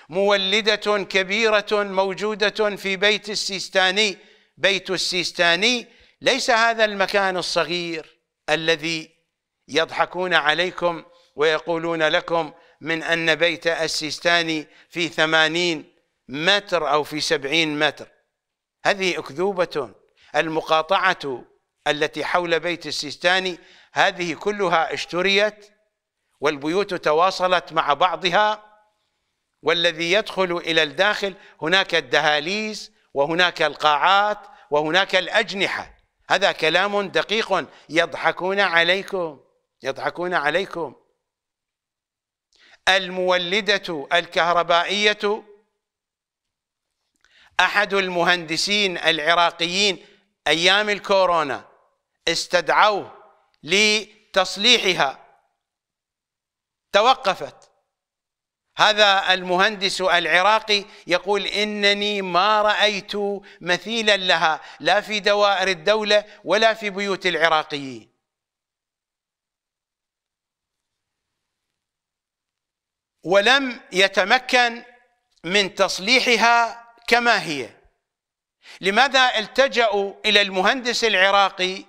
مولدة كبيرة موجودة في بيت السيستاني بيت السيستاني ليس هذا المكان الصغير الذي يضحكون عليكم ويقولون لكم من أن بيت السيستاني في ثمانين متر أو في سبعين متر هذه أكذوبة المقاطعة التي حول بيت السيستاني هذه كلها اشتريت والبيوت تواصلت مع بعضها والذي يدخل إلى الداخل هناك الدهاليز وهناك القاعات وهناك الأجنحة هذا كلام دقيق يضحكون عليكم يضحكون عليكم المولدة الكهربائية أحد المهندسين العراقيين أيام الكورونا استدعوه لتصليحها توقفت هذا المهندس العراقي يقول انني ما رايت مثيلا لها لا في دوائر الدوله ولا في بيوت العراقيين. ولم يتمكن من تصليحها كما هي. لماذا التجأوا إلى المهندس العراقي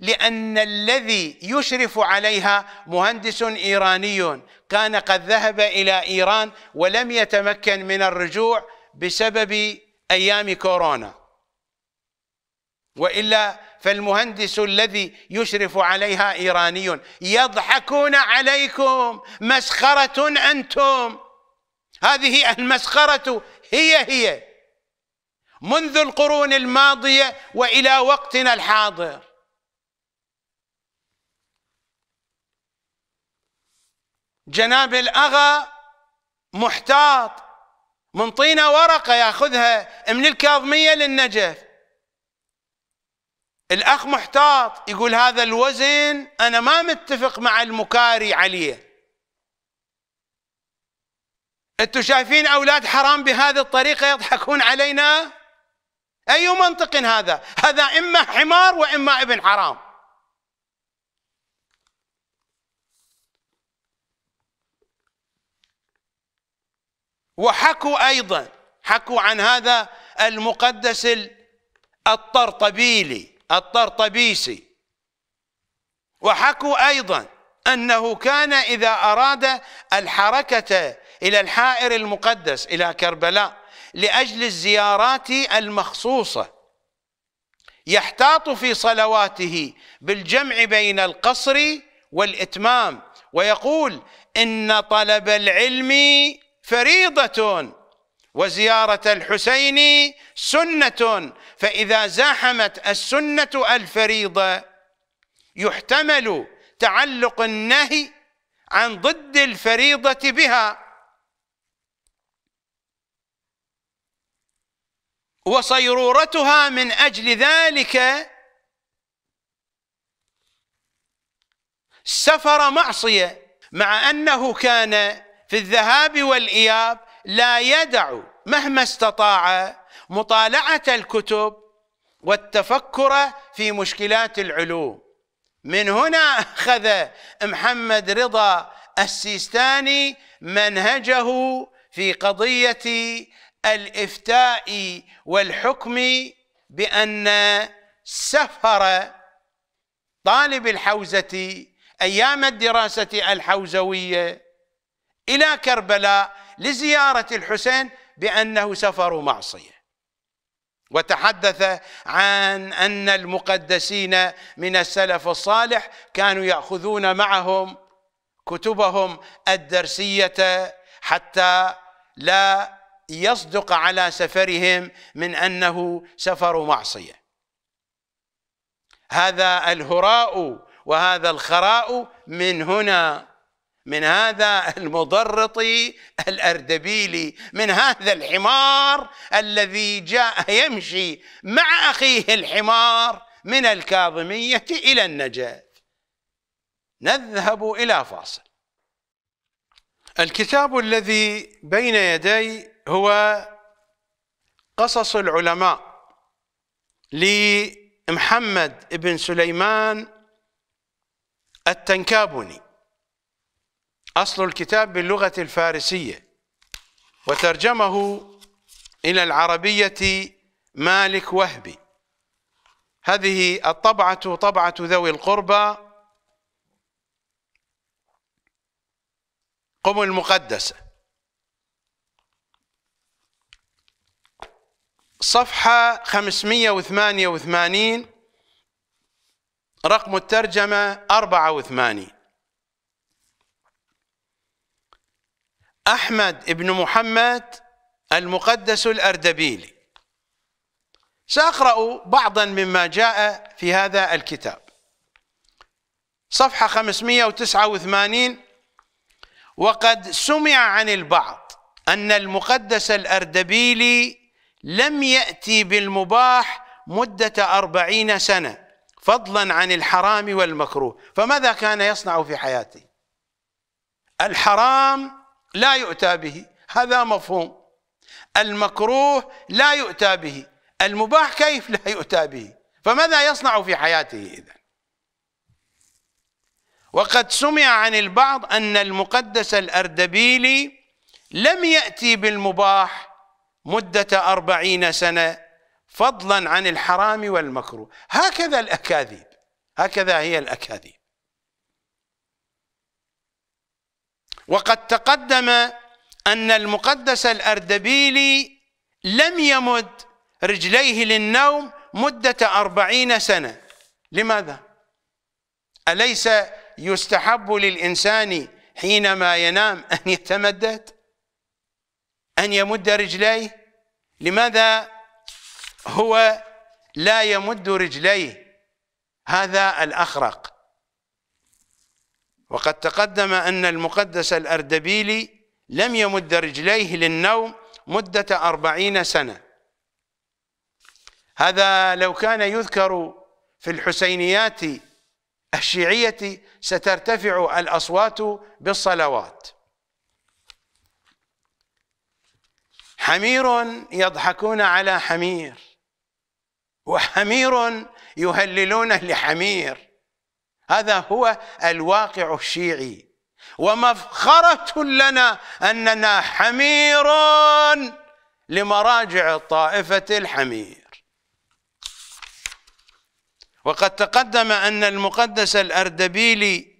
لأن الذي يشرف عليها مهندس إيراني كان قد ذهب إلى إيران ولم يتمكن من الرجوع بسبب أيام كورونا وإلا فالمهندس الذي يشرف عليها إيراني يضحكون عليكم مسخرة أنتم هذه المسخرة هي هي منذ القرون الماضيه والى وقتنا الحاضر جناب الاغا محتاط من طينة ورقه ياخذها من الكاظميه للنجف الاخ محتاط يقول هذا الوزن انا ما متفق مع المكاري عليه انتم شايفين اولاد حرام بهذه الطريقه يضحكون علينا أي منطق هذا هذا إما حمار وإما ابن حرام وحكوا أيضا حكوا عن هذا المقدس الطرطبيلي الطرطبيسي وحكوا أيضا أنه كان إذا أراد الحركة إلى الحائر المقدس إلى كربلاء لأجل الزيارات المخصوصة يحتاط في صلواته بالجمع بين القصر والإتمام ويقول إن طلب العلم فريضة وزيارة الحسين سنة فإذا زاحمت السنة الفريضة يحتمل تعلق النهي عن ضد الفريضة بها وصيرورتها من أجل ذلك سفر معصية مع أنه كان في الذهاب والإياب لا يدع مهما استطاع مطالعة الكتب والتفكر في مشكلات العلوم من هنا أخذ محمد رضا السيستاني منهجه في قضية الافتاء والحكم بان سفر طالب الحوزه ايام الدراسه الحوزويه الى كربلاء لزياره الحسين بانه سفر معصيه وتحدث عن ان المقدسين من السلف الصالح كانوا ياخذون معهم كتبهم الدرسيه حتى لا يصدق على سفرهم من انه سفر معصيه هذا الهراء وهذا الخراء من هنا من هذا المضرط الاردبيلي من هذا الحمار الذي جاء يمشي مع اخيه الحمار من الكاظميه الى النجاة نذهب الى فاصل الكتاب الذي بين يدي هو قصص العلماء لمحمد بن سليمان التنكابني أصل الكتاب باللغة الفارسية وترجمه إلى العربية مالك وهبي هذه الطبعة طبعة ذوي القربى قم المقدسة صفحة 588 رقم الترجمة 84 أحمد بن محمد المقدس الأردبيلي سأقرأ بعضا مما جاء في هذا الكتاب صفحة 589 وقد سمع عن البعض أن المقدس الأردبيلي لم يأتي بالمباح مدة أربعين سنة فضلا عن الحرام والمكروه فماذا كان يصنع في حياته الحرام لا يؤتى به هذا مفهوم المكروه لا يؤتى به المباح كيف لا يؤتى به فماذا يصنع في حياته إذا وقد سمع عن البعض أن المقدس الأردبيلي لم يأتي بالمباح مدة أربعين سنة فضلا عن الحرام والمكروه هكذا الأكاذيب هكذا هي الأكاذيب وقد تقدم أن المقدس الأردبيلي لم يمد رجليه للنوم مدة أربعين سنة لماذا؟ أليس يستحب للإنسان حينما ينام أن يتمدد؟ أن يمد رجليه لماذا هو لا يمد رجليه هذا الأخرق وقد تقدم أن المقدس الأردبيلي لم يمد رجليه للنوم مدة أربعين سنة هذا لو كان يذكر في الحسينيات الشيعية سترتفع الأصوات بالصلوات حمير يضحكون على حمير وحمير يهللون لحمير هذا هو الواقع الشيعي ومفخرة لنا أننا حمير لمراجع الطائفة الحمير وقد تقدم أن المقدس الأردبيلي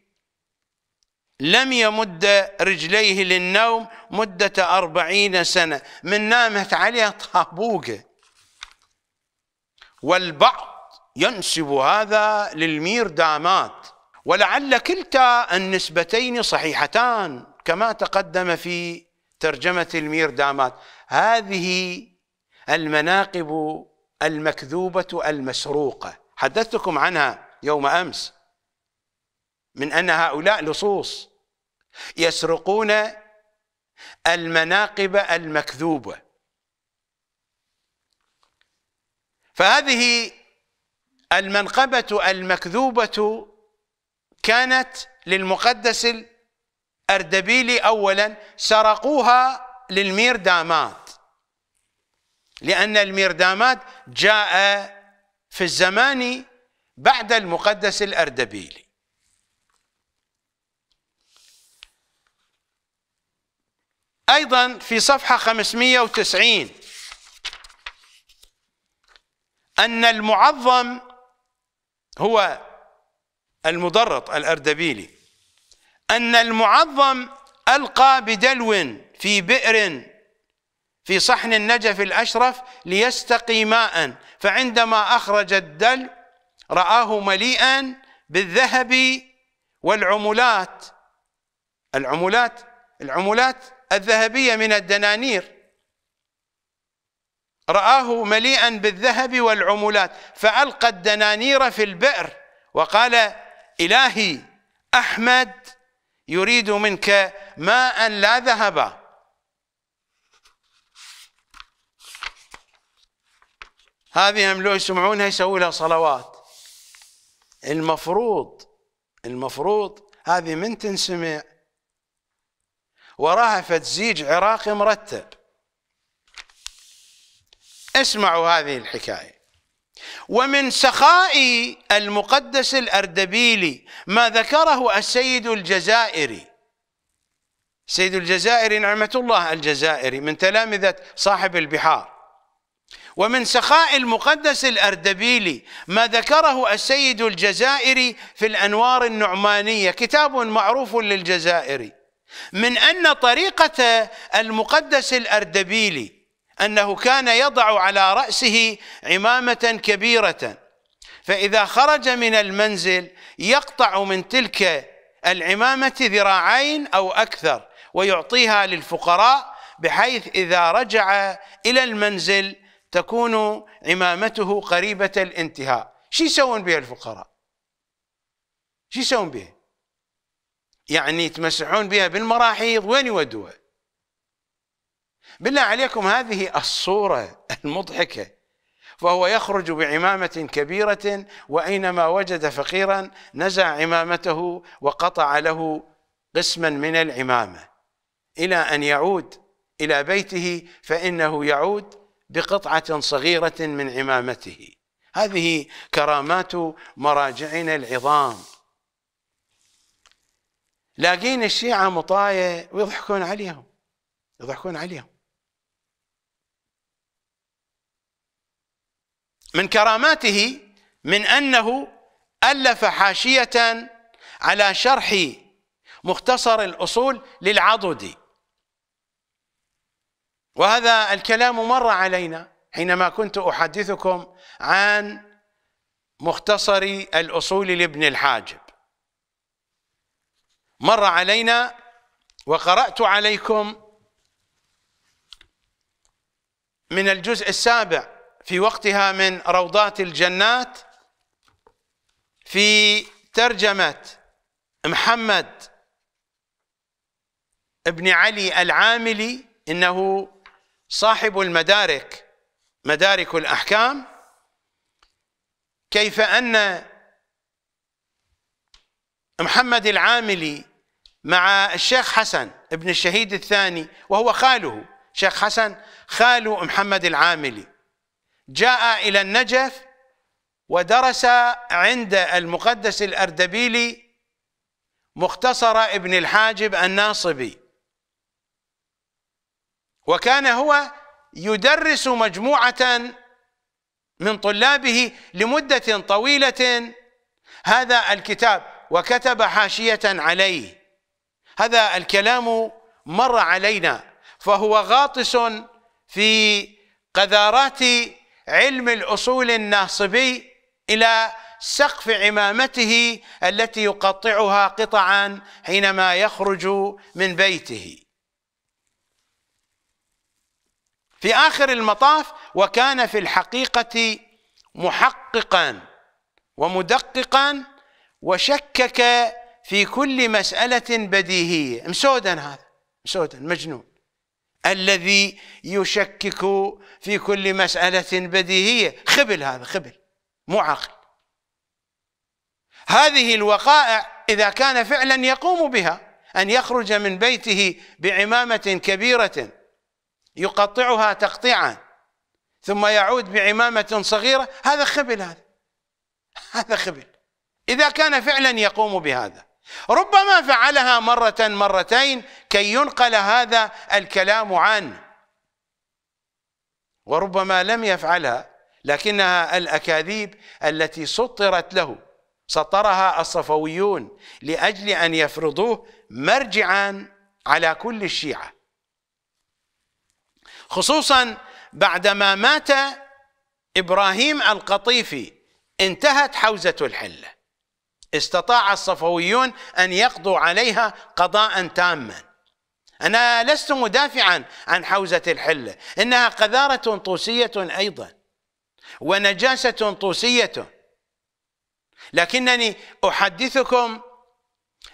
لم يمد رجليه للنوم مدة أربعين سنة من نامت عليها طابوقة والبعض ينسب هذا للمير دامات ولعل كلتا النسبتين صحيحتان كما تقدم في ترجمة المير دامات هذه المناقب المكذوبة المسروقة حدثتكم عنها يوم أمس من أن هؤلاء لصوص يسرقون المناقب المكذوبة فهذه المنقبة المكذوبة كانت للمقدس الأردبيلي أولا سرقوها للميردامات لأن الميردامات جاء في الزمان بعد المقدس الأردبيلي أيضا في صفحة 590 أن المعظم هو المدرط الأردبيلي أن المعظم ألقى بدلو في بئر في صحن النجف الأشرف ليستقي ماء فعندما أخرج الدلو رآه مليئا بالذهب والعملات العملات العملات الذهبية من الدنانير رآه مليئا بالذهب والعملات فألقى الدنانير في البئر وقال إلهي أحمد يريد منك ماء لا ذهبا هذه هم لو يسمعونها يسووا لها صلوات المفروض المفروض هذه من تنسمع وراها فتزيج عراقي مرتب اسمعوا هذه الحكاية ومن سخاء المقدس الأردبيلي ما ذكره السيد الجزائري سيد الجزائري نعمة الله الجزائري من تلامذة صاحب البحار ومن سخاء المقدس الأردبيلي ما ذكره السيد الجزائري في الأنوار النعمانية كتاب معروف للجزائري من أن طريقة المقدس الأردبيلي أنه كان يضع على رأسه عمامة كبيرة فإذا خرج من المنزل يقطع من تلك العمامة ذراعين أو أكثر ويعطيها للفقراء بحيث إذا رجع إلى المنزل تكون عمامته قريبة الانتهاء شو يسوون بها الفقراء شو يسوون بها يعني يتمسحون بها بالمراحيض وين يودوها بالله عليكم هذه الصورة المضحكة فهو يخرج بعمامة كبيرة وأينما وجد فقيرا نزع عمامته وقطع له قسما من العمامة إلى أن يعود إلى بيته فإنه يعود بقطعة صغيرة من عمامته هذه كرامات مراجعنا العظام لاقين الشيعة مطاية ويضحكون عليهم يضحكون عليهم من كراماته من أنه ألف حاشية على شرح مختصر الأصول للعضدي وهذا الكلام مر علينا حينما كنت أحدثكم عن مختصر الأصول لابن الحاجب مر علينا وقرأت عليكم من الجزء السابع في وقتها من روضات الجنات في ترجمة محمد ابن علي العاملي إنه صاحب المدارك مدارك الأحكام كيف أن محمد العاملي مع الشيخ حسن ابن الشهيد الثاني وهو خاله شيخ حسن خال محمد العاملي جاء إلى النجف ودرس عند المقدس الأردبيلي مختصر ابن الحاجب الناصبي وكان هو يدرس مجموعة من طلابه لمدة طويلة هذا الكتاب وكتب حاشية عليه هذا الكلام مر علينا فهو غاطس في قذارات علم الاصول الناصبي الى سقف عمامته التي يقطعها قطعا حينما يخرج من بيته في اخر المطاف وكان في الحقيقه محققا ومدققا وشكك في كل مسألة بديهية مسودن هذا مسودن مجنون الذي يشكك في كل مسألة بديهية خبل هذا خبل مو عقل هذه الوقائع إذا كان فعلا يقوم بها أن يخرج من بيته بعمامة كبيرة يقطعها تقطيعا ثم يعود بعمامة صغيرة هذا خبل هذا [laughs] هذا خبل إذا كان فعلا يقوم بهذا ربما فعلها مرة مرتين كي ينقل هذا الكلام عنه وربما لم يفعلها لكنها الأكاذيب التي سطرت له سطرها الصفويون لأجل أن يفرضوه مرجعا على كل الشيعة خصوصا بعدما مات إبراهيم القطيفي انتهت حوزة الحلة استطاع الصفويون أن يقضوا عليها قضاء تاما أنا لست مدافعا عن حوزة الحلة إنها قذارة طوسية أيضا ونجاسة طوسية لكنني أحدثكم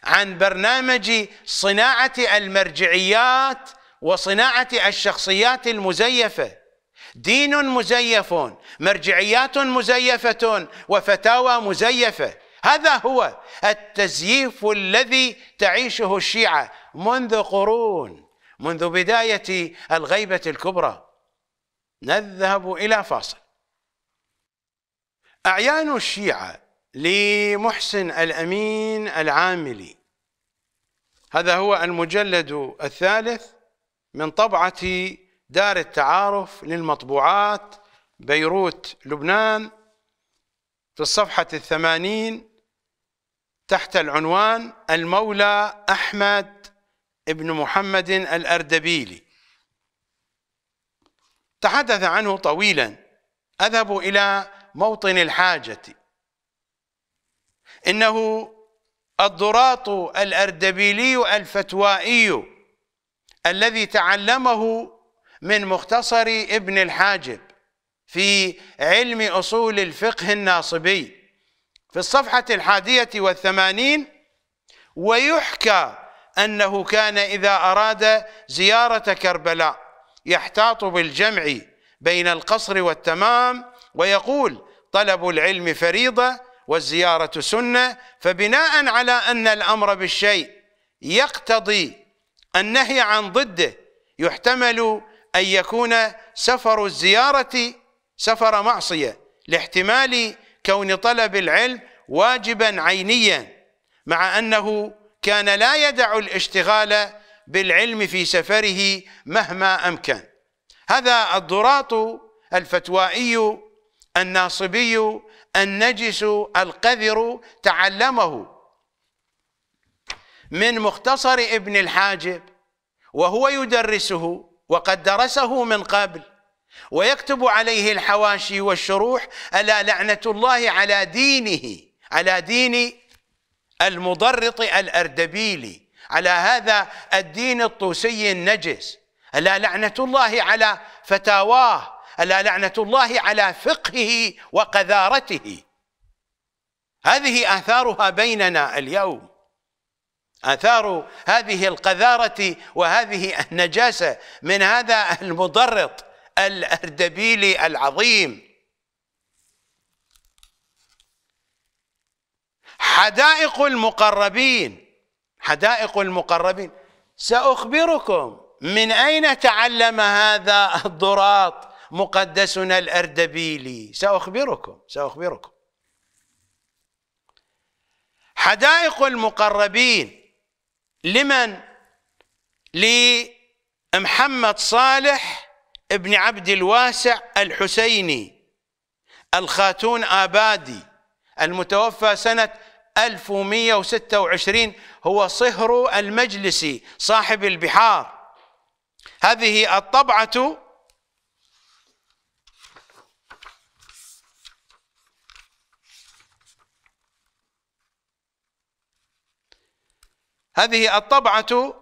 عن برنامج صناعة المرجعيات وصناعة الشخصيات المزيفة دين مزيف مرجعيات مزيفة وفتاوى مزيفة هذا هو التزييف الذي تعيشه الشيعة منذ قرون منذ بداية الغيبة الكبرى نذهب إلى فاصل أعيان الشيعة لمحسن الأمين العاملي هذا هو المجلد الثالث من طبعة دار التعارف للمطبوعات بيروت لبنان في الصفحة الثمانين تحت العنوان المولى أحمد بن محمد الأردبيلي تحدث عنه طويلا أذهب إلى موطن الحاجة إنه الضراط الأردبيلي الفتوائي الذي تعلمه من مختصر ابن الحاجب في علم أصول الفقه الناصبي في الصفحة الحادية والثمانين ويحكى أنه كان إذا أراد زيارة كربلاء يحتاط بالجمع بين القصر والتمام ويقول طلب العلم فريضة والزيارة سنة فبناء على أن الأمر بالشيء يقتضي النهي عن ضده يحتمل أن يكون سفر الزيارة سفر معصية لاحتمال كون طلب العلم واجبا عينيا مع أنه كان لا يدع الاشتغال بالعلم في سفره مهما أمكن هذا الضراط الفتوائي الناصبي النجس القذر تعلمه من مختصر ابن الحاجب وهو يدرسه وقد درسه من قبل ويكتب عليه الحواشي والشروح ألا لعنة الله على دينه على دين المضرط الأردبيلي على هذا الدين الطوسي النجس ألا لعنة الله على فتاواه ألا لعنة الله على فقهه وقذارته هذه آثارها بيننا اليوم آثار هذه القذارة وهذه النجاسة من هذا المضرط الأردبيلي العظيم حدائق المقربين حدائق المقربين سأخبركم من أين تعلم هذا الضراط مقدسنا الأردبيلي سأخبركم سأخبركم حدائق المقربين لمن لمحمد صالح ابن عبد الواسع الحسيني الخاتون آبادي المتوفى سنة 1126 هو صهر المجلسي صاحب البحار هذه الطبعة هذه الطبعة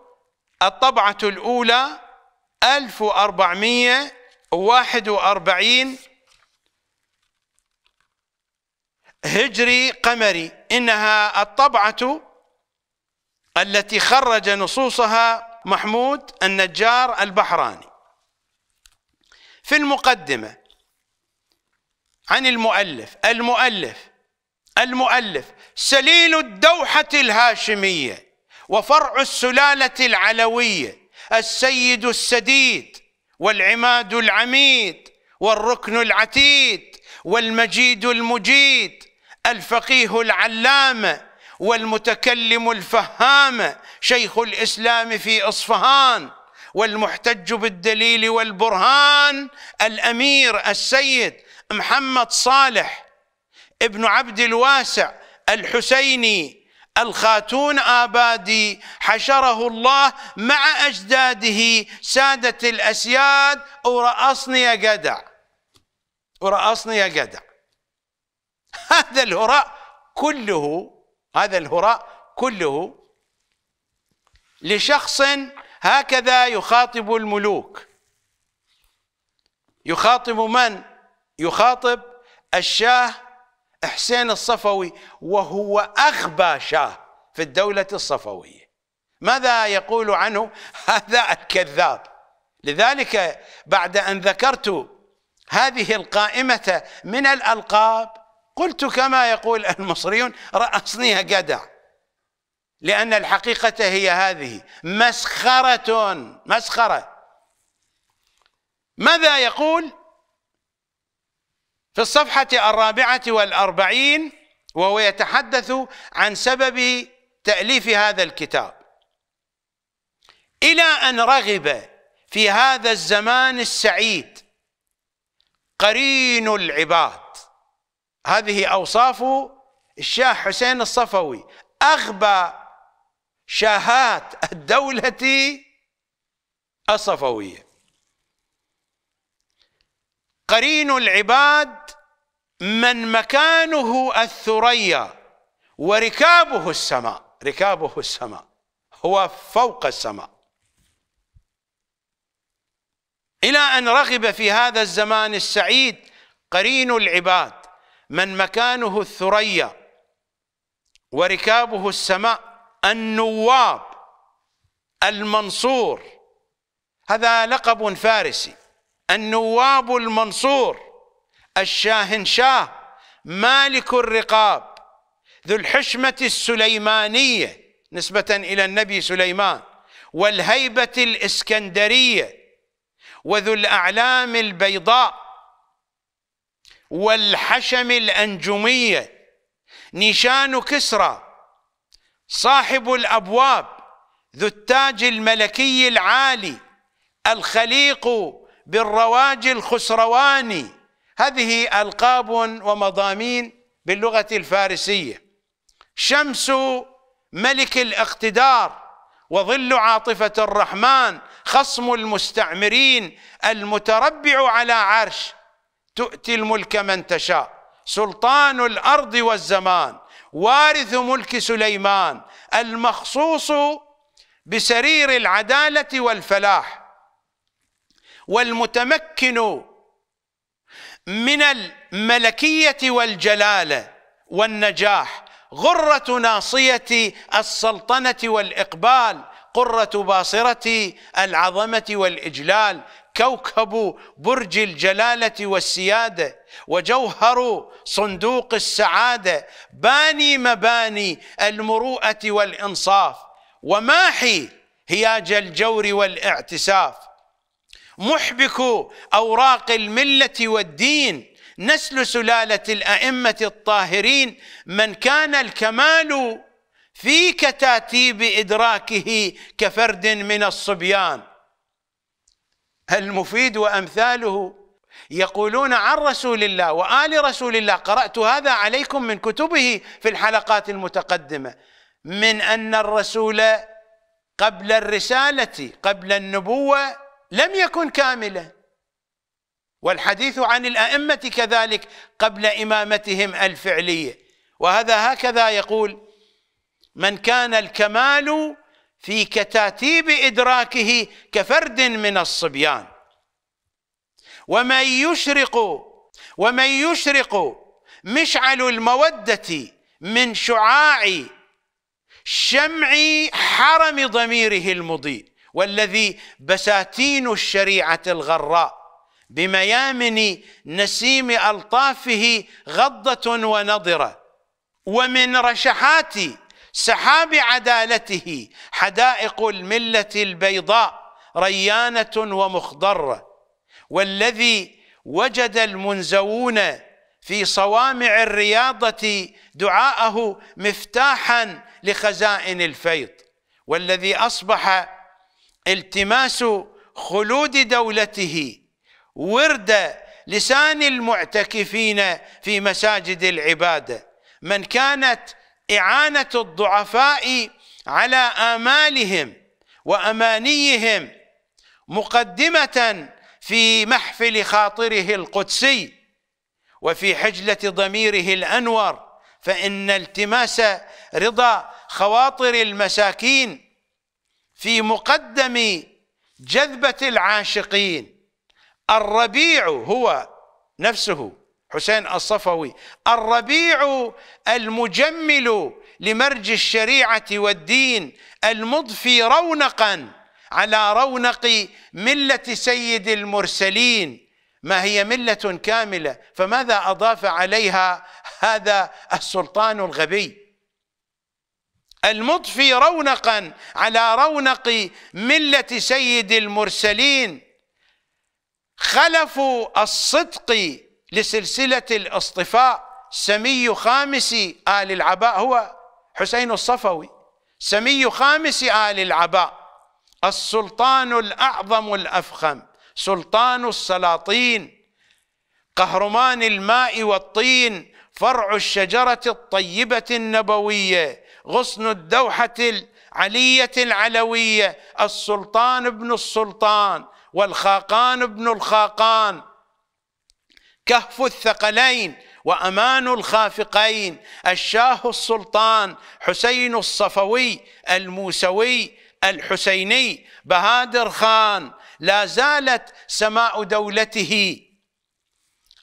الطبعة الأولى 1441 هجري قمري إنها الطبعة التي خرج نصوصها محمود النجار البحراني في المقدمة عن المؤلف المؤلف المؤلف سليل الدوحة الهاشمية وفرع السلالة العلوية السيد السديد والعماد العميد والركن العتيد والمجيد المجيد الفقيه العلامه والمتكلم الفهام شيخ الاسلام في اصفهان والمحتج بالدليل والبرهان الامير السيد محمد صالح ابن عبد الواسع الحسيني الخاتون آبادي حشره الله مع أجداده سادة الأسياد ورأصني يا جدع ورأسني يا جدع [laughs] هذا الهراء كله هذا الهراء كله لشخص هكذا يخاطب الملوك يخاطب من؟ يخاطب الشاه حسين الصفوي وهو أغبى شاه في الدولة الصفوية ماذا يقول عنه [laughs] هذا الكذاب لذلك بعد أن ذكرت هذه القائمة من الألقاب قلت كما يقول المصريون رأسنيها قدع لأن الحقيقة هي هذه مسخرة مسخرة ماذا يقول في الصفحة الرابعة والأربعين وهو يتحدث عن سبب تأليف هذا الكتاب إلى أن رغب في هذا الزمان السعيد قرين العباد هذه أوصاف الشاه حسين الصفوي أغبى شاهات الدولة الصفوية قرين العباد من مكانه الثريا وركابه السماء ركابه السماء هو فوق السماء إلى أن رغب في هذا الزمان السعيد قرين العباد من مكانه الثريا وركابه السماء النواب المنصور هذا لقب فارسي النواب المنصور الشاهنشاه مالك الرقاب ذو الحشمة السليمانية نسبة إلى النبي سليمان والهيبة الإسكندرية وذو الأعلام البيضاء والحشم الأنجمية نيشان كسرى صاحب الأبواب ذو التاج الملكي العالي الخليق بالرواج الخسرواني هذه ألقاب ومضامين باللغة الفارسية شمس ملك الاقتدار وظل عاطفة الرحمن خصم المستعمرين المتربع على عرش تؤتي الملك من تشاء سلطان الأرض والزمان وارث ملك سليمان المخصوص بسرير العدالة والفلاح والمتمكن من الملكيه والجلاله والنجاح غره ناصيه السلطنه والاقبال قره باصره العظمه والاجلال كوكب برج الجلاله والسياده وجوهر صندوق السعاده باني مباني المروءه والانصاف وماحي هياج الجور والاعتساف محبك اوراق المله والدين نسل سلاله الائمه الطاهرين من كان الكمال في كتاتيب ادراكه كفرد من الصبيان المفيد وامثاله يقولون عن رسول الله وال رسول الله قرات هذا عليكم من كتبه في الحلقات المتقدمه من ان الرسول قبل الرساله قبل النبوه لم يكن كاملا والحديث عن الأئمة كذلك قبل إمامتهم الفعلية وهذا هكذا يقول من كان الكمال في كتاتيب إدراكه كفرد من الصبيان ومن يشرق ومن يشرق مشعل المودة من شعاع شمع حرم ضميره المضيء والذي بساتين الشريعه الغراء بميامن نسيم الطافه غضه ونضره ومن رشحات سحاب عدالته حدائق المله البيضاء ريانه ومخضره والذي وجد المنزوون في صوامع الرياضه دعاءه مفتاحا لخزائن الفيض والذي اصبح التماس خلود دولته ورد لسان المعتكفين في مساجد العباده من كانت اعانه الضعفاء على امالهم وامانيهم مقدمه في محفل خاطره القدسي وفي حجله ضميره الانور فان التماس رضا خواطر المساكين في مقدم جذبة العاشقين الربيع هو نفسه حسين الصفوي الربيع المجمل لمرج الشريعة والدين المضفي رونقا على رونق ملة سيد المرسلين ما هي ملة كاملة فماذا أضاف عليها هذا السلطان الغبي المضفي رونقا على رونق ملة سيد المرسلين خلف الصدق لسلسلة الاصطفاء سمي خامس آل العباء هو حسين الصفوي سمي خامس آل العباء السلطان الأعظم الأفخم سلطان السلاطين قهرمان الماء والطين فرع الشجرة الطيبة النبوية غصن الدوحة العلية العلوية السلطان ابن السلطان والخاقان ابن الخاقان كهف الثقلين وامان الخافقين الشاه السلطان حسين الصفوي الموسوي الحسيني بهادر خان لا زالت سماء دولته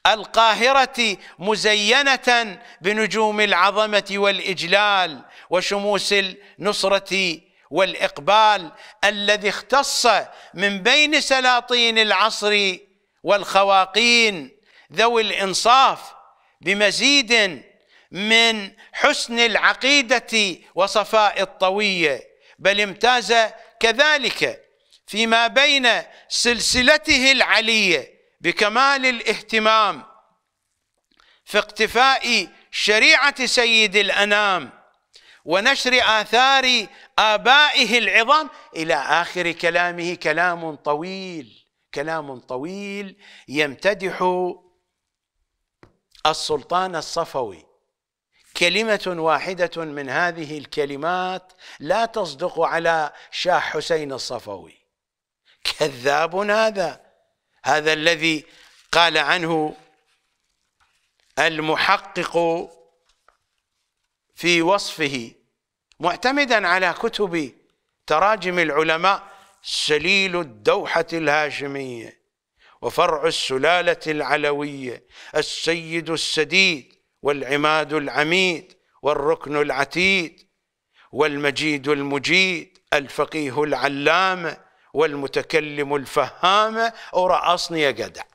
القاهره مزينه بنجوم العظمه والاجلال وشموس النصرة والإقبال الذي اختص من بين سلاطين العصر والخواقين ذوي الإنصاف بمزيد من حسن العقيدة وصفاء الطوية بل امتاز كذلك فيما بين سلسلته العلية بكمال الاهتمام في اقتفاء شريعة سيد الأنام ونشر آثار آبائه العظام إلى آخر كلامه كلام طويل كلام طويل يمتدح السلطان الصفوي كلمة واحدة من هذه الكلمات لا تصدق على شاه حسين الصفوي كذاب هذا هذا الذي قال عنه المحقق في وصفه معتمدا على كتب تراجم العلماء سليل الدوحة الهاشمية وفرع السلالة العلوية السيد السديد والعماد العميد والركن العتيد والمجيد المجيد الفقيه العلامة والمتكلم الفهامة أصني قدح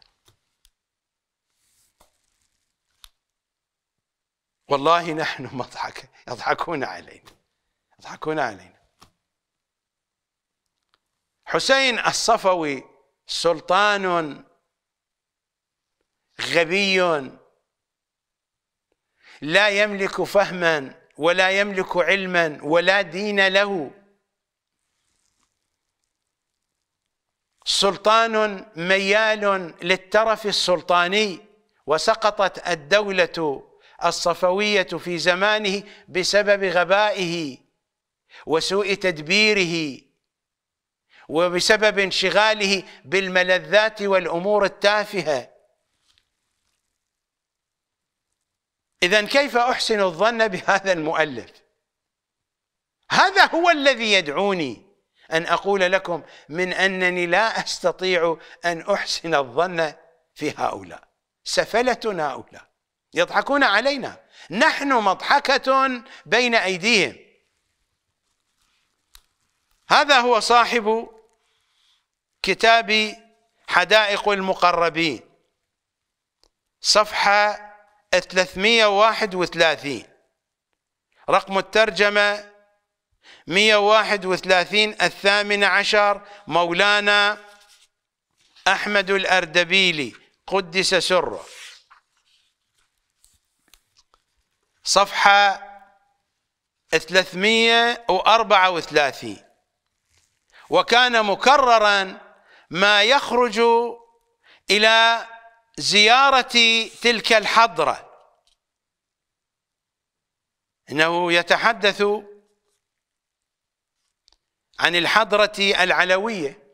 والله نحن مضحك يضحكون علينا يضحكون علينا حسين الصفوي سلطان غبي لا يملك فهما ولا يملك علما ولا دين له سلطان ميال للترف السلطاني وسقطت الدولة الصفوية في زمانه بسبب غبائه وسوء تدبيره وبسبب انشغاله بالملذات والأمور التافهة إذا كيف أحسن الظن بهذا المؤلف هذا هو الذي يدعوني أن أقول لكم من أنني لا أستطيع أن أحسن الظن في هؤلاء سفلة هؤلاء يضحكون علينا نحن مضحكة بين أيديهم هذا هو صاحب كتاب حدائق المقربين صفحة 331 رقم الترجمة 131 الثامن عشر مولانا أحمد الأردبيلي قدس سره صفحة 334 وكان مكررا ما يخرج إلى زيارة تلك الحضرة إنه يتحدث عن الحضرة العلوية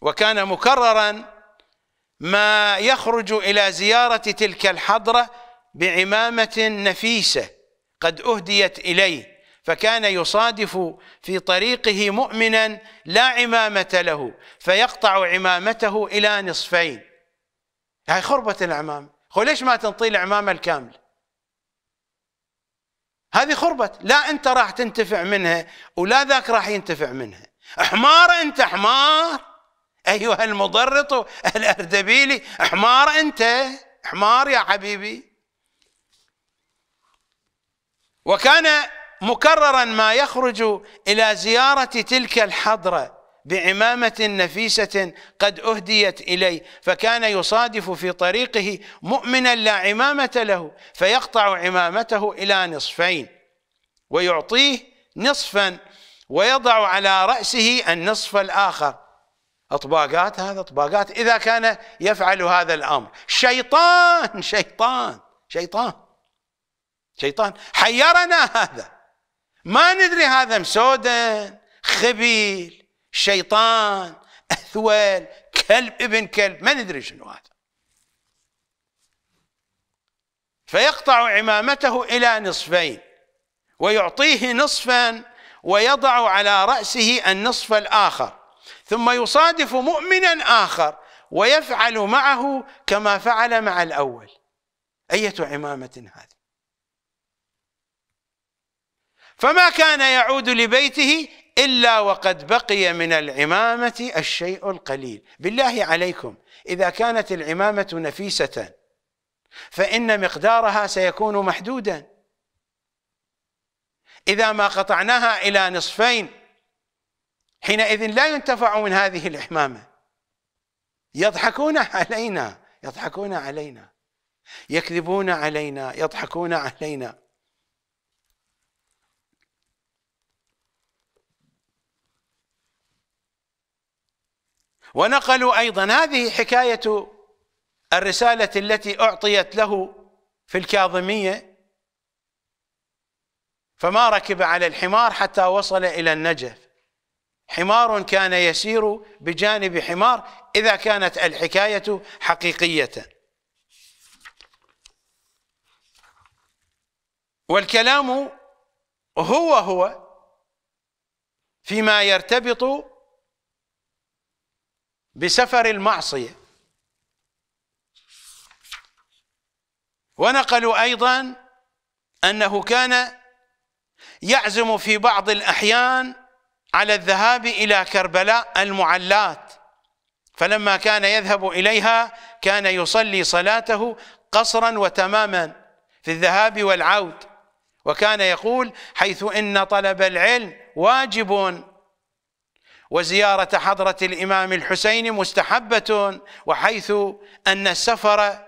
وكان مكررا ما يخرج إلى زيارة تلك الحضرة بعمامة نفيسة قد أهديت إليه فكان يصادف في طريقه مؤمنا لا عمامة له فيقطع عمامته إلى نصفين هاي خربة العمامة خو ليش ما تنطي العمامة الكاملة هذه خربة لا أنت راح تنتفع منها ولا ذاك راح ينتفع منها حمار أنت حمار أيها المضرط الأردبيلي حمار أنت حمار يا حبيبي وكان مكررا ما يخرج إلى زيارة تلك الحضرة بعمامة نفيسة قد أهديت إليه فكان يصادف في طريقه مؤمنا لا عمامة له فيقطع عمامته إلى نصفين ويعطيه نصفا ويضع على رأسه النصف الآخر أطباقات هذا أطباقات إذا كان يفعل هذا الأمر شيطان شيطان شيطان شيطان حيرنا هذا ما ندري هذا مسودن خبيل شيطان اثول كلب ابن كلب ما ندري شنو هذا فيقطع عمامته الى نصفين ويعطيه نصفا ويضع على راسه النصف الاخر ثم يصادف مؤمنا اخر ويفعل معه كما فعل مع الاول ايه عمامه هذه فما كان يعود لبيته إلا وقد بقي من العمامة الشيء القليل بالله عليكم إذا كانت العمامة نفيسة فإن مقدارها سيكون محدودا إذا ما قطعناها إلى نصفين حينئذ لا ينتفع من هذه العمامة يضحكون علينا يضحكون علينا يكذبون علينا يضحكون علينا ونقلوا أيضا هذه حكاية الرسالة التي أعطيت له في الكاظمية فما ركب على الحمار حتى وصل إلى النجف حمار كان يسير بجانب حمار إذا كانت الحكاية حقيقية والكلام هو هو فيما يرتبط بسفر المعصية ونقلوا أيضا أنه كان يعزم في بعض الأحيان على الذهاب إلى كربلاء المعلات فلما كان يذهب إليها كان يصلي صلاته قصرا وتماما في الذهاب والعود وكان يقول حيث إن طلب العلم واجب وزيارة حضرة الإمام الحسين مستحبة وحيث أن السفر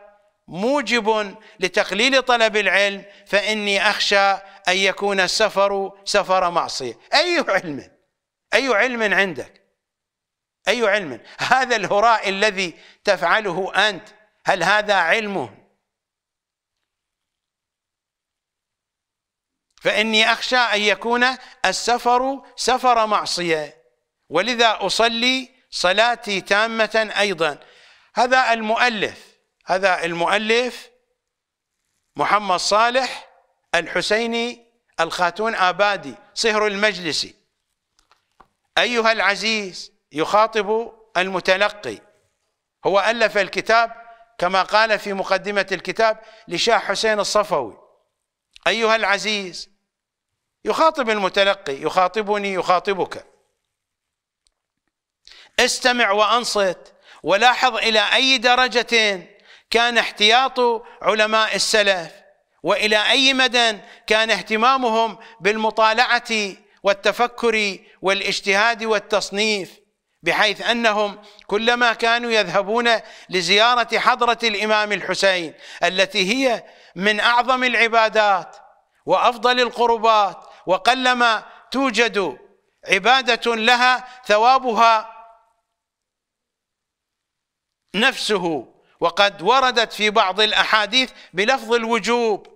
موجب لتقليل طلب العلم فإني أخشى أن يكون السفر سفر معصية أي علم أي علم عندك أي علم هذا الهراء الذي تفعله أنت هل هذا علم فإني أخشى أن يكون السفر سفر معصية ولذا أصلي صلاتي تامة أيضا هذا المؤلف هذا المؤلف محمد صالح الحسيني الخاتون آبادي صهر المجلس أيها العزيز يخاطب المتلقي هو ألف الكتاب كما قال في مقدمة الكتاب لشاه حسين الصفوي أيها العزيز يخاطب المتلقي يخاطبني يخاطبك استمع وانصت ولاحظ الى اي درجه كان احتياط علماء السلف والى اي مدى كان اهتمامهم بالمطالعه والتفكر والاجتهاد والتصنيف بحيث انهم كلما كانوا يذهبون لزياره حضره الامام الحسين التي هي من اعظم العبادات وافضل القربات وقلما توجد عباده لها ثوابها نفسه وقد وردت في بعض الأحاديث بلفظ الوجوب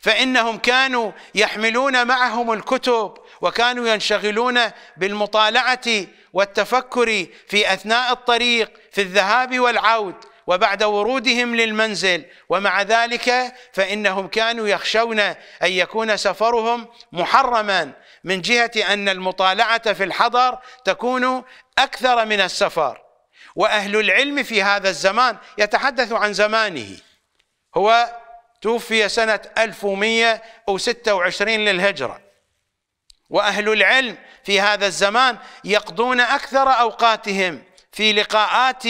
فإنهم كانوا يحملون معهم الكتب وكانوا ينشغلون بالمطالعة والتفكر في أثناء الطريق في الذهاب والعود وبعد ورودهم للمنزل ومع ذلك فإنهم كانوا يخشون أن يكون سفرهم محرما من جهة أن المطالعة في الحضر تكون أكثر من السفر واهل العلم في هذا الزمان يتحدث عن زمانه هو توفي سنة 1126 للهجرة وأهل العلم في هذا الزمان يقضون أكثر أوقاتهم في لقاءات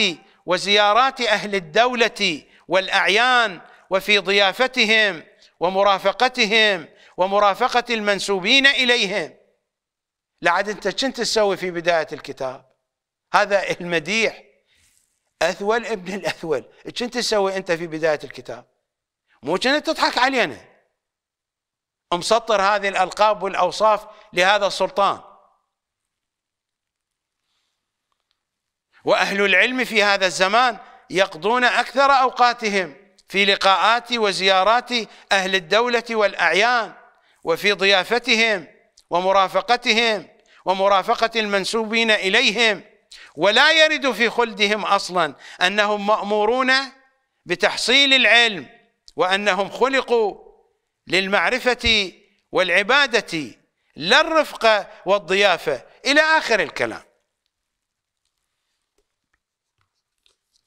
وزيارات أهل الدولة والأعيان وفي ضيافتهم ومرافقتهم ومرافقة المنسوبين إليهم لعد أنت كنت تسوي في بداية الكتاب هذا المديح أثول ابن الأثول كنت تسوي أنت في بداية الكتاب مو كنت تضحك علينا مسطر هذه الألقاب والأوصاف لهذا السلطان وأهل العلم في هذا الزمان يقضون أكثر أوقاتهم في لقاءات وزيارات أهل الدولة والأعيان وفي ضيافتهم ومرافقتهم ومرافقة المنسوبين إليهم ولا يرد في خلدهم اصلا انهم مامورون بتحصيل العلم وانهم خلقوا للمعرفه والعباده لا الرفقه والضيافه الى اخر الكلام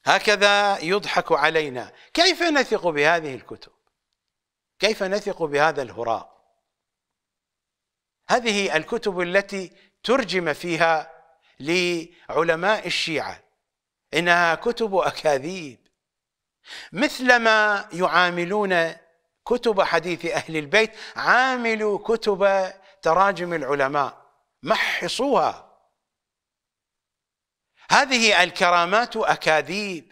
هكذا يضحك علينا كيف نثق بهذه الكتب كيف نثق بهذا الهراء هذه الكتب التي ترجم فيها لعلماء الشيعة إنها كتب أكاذيب مثلما يعاملون كتب حديث أهل البيت عاملوا كتب تراجم العلماء محصوها هذه الكرامات أكاذيب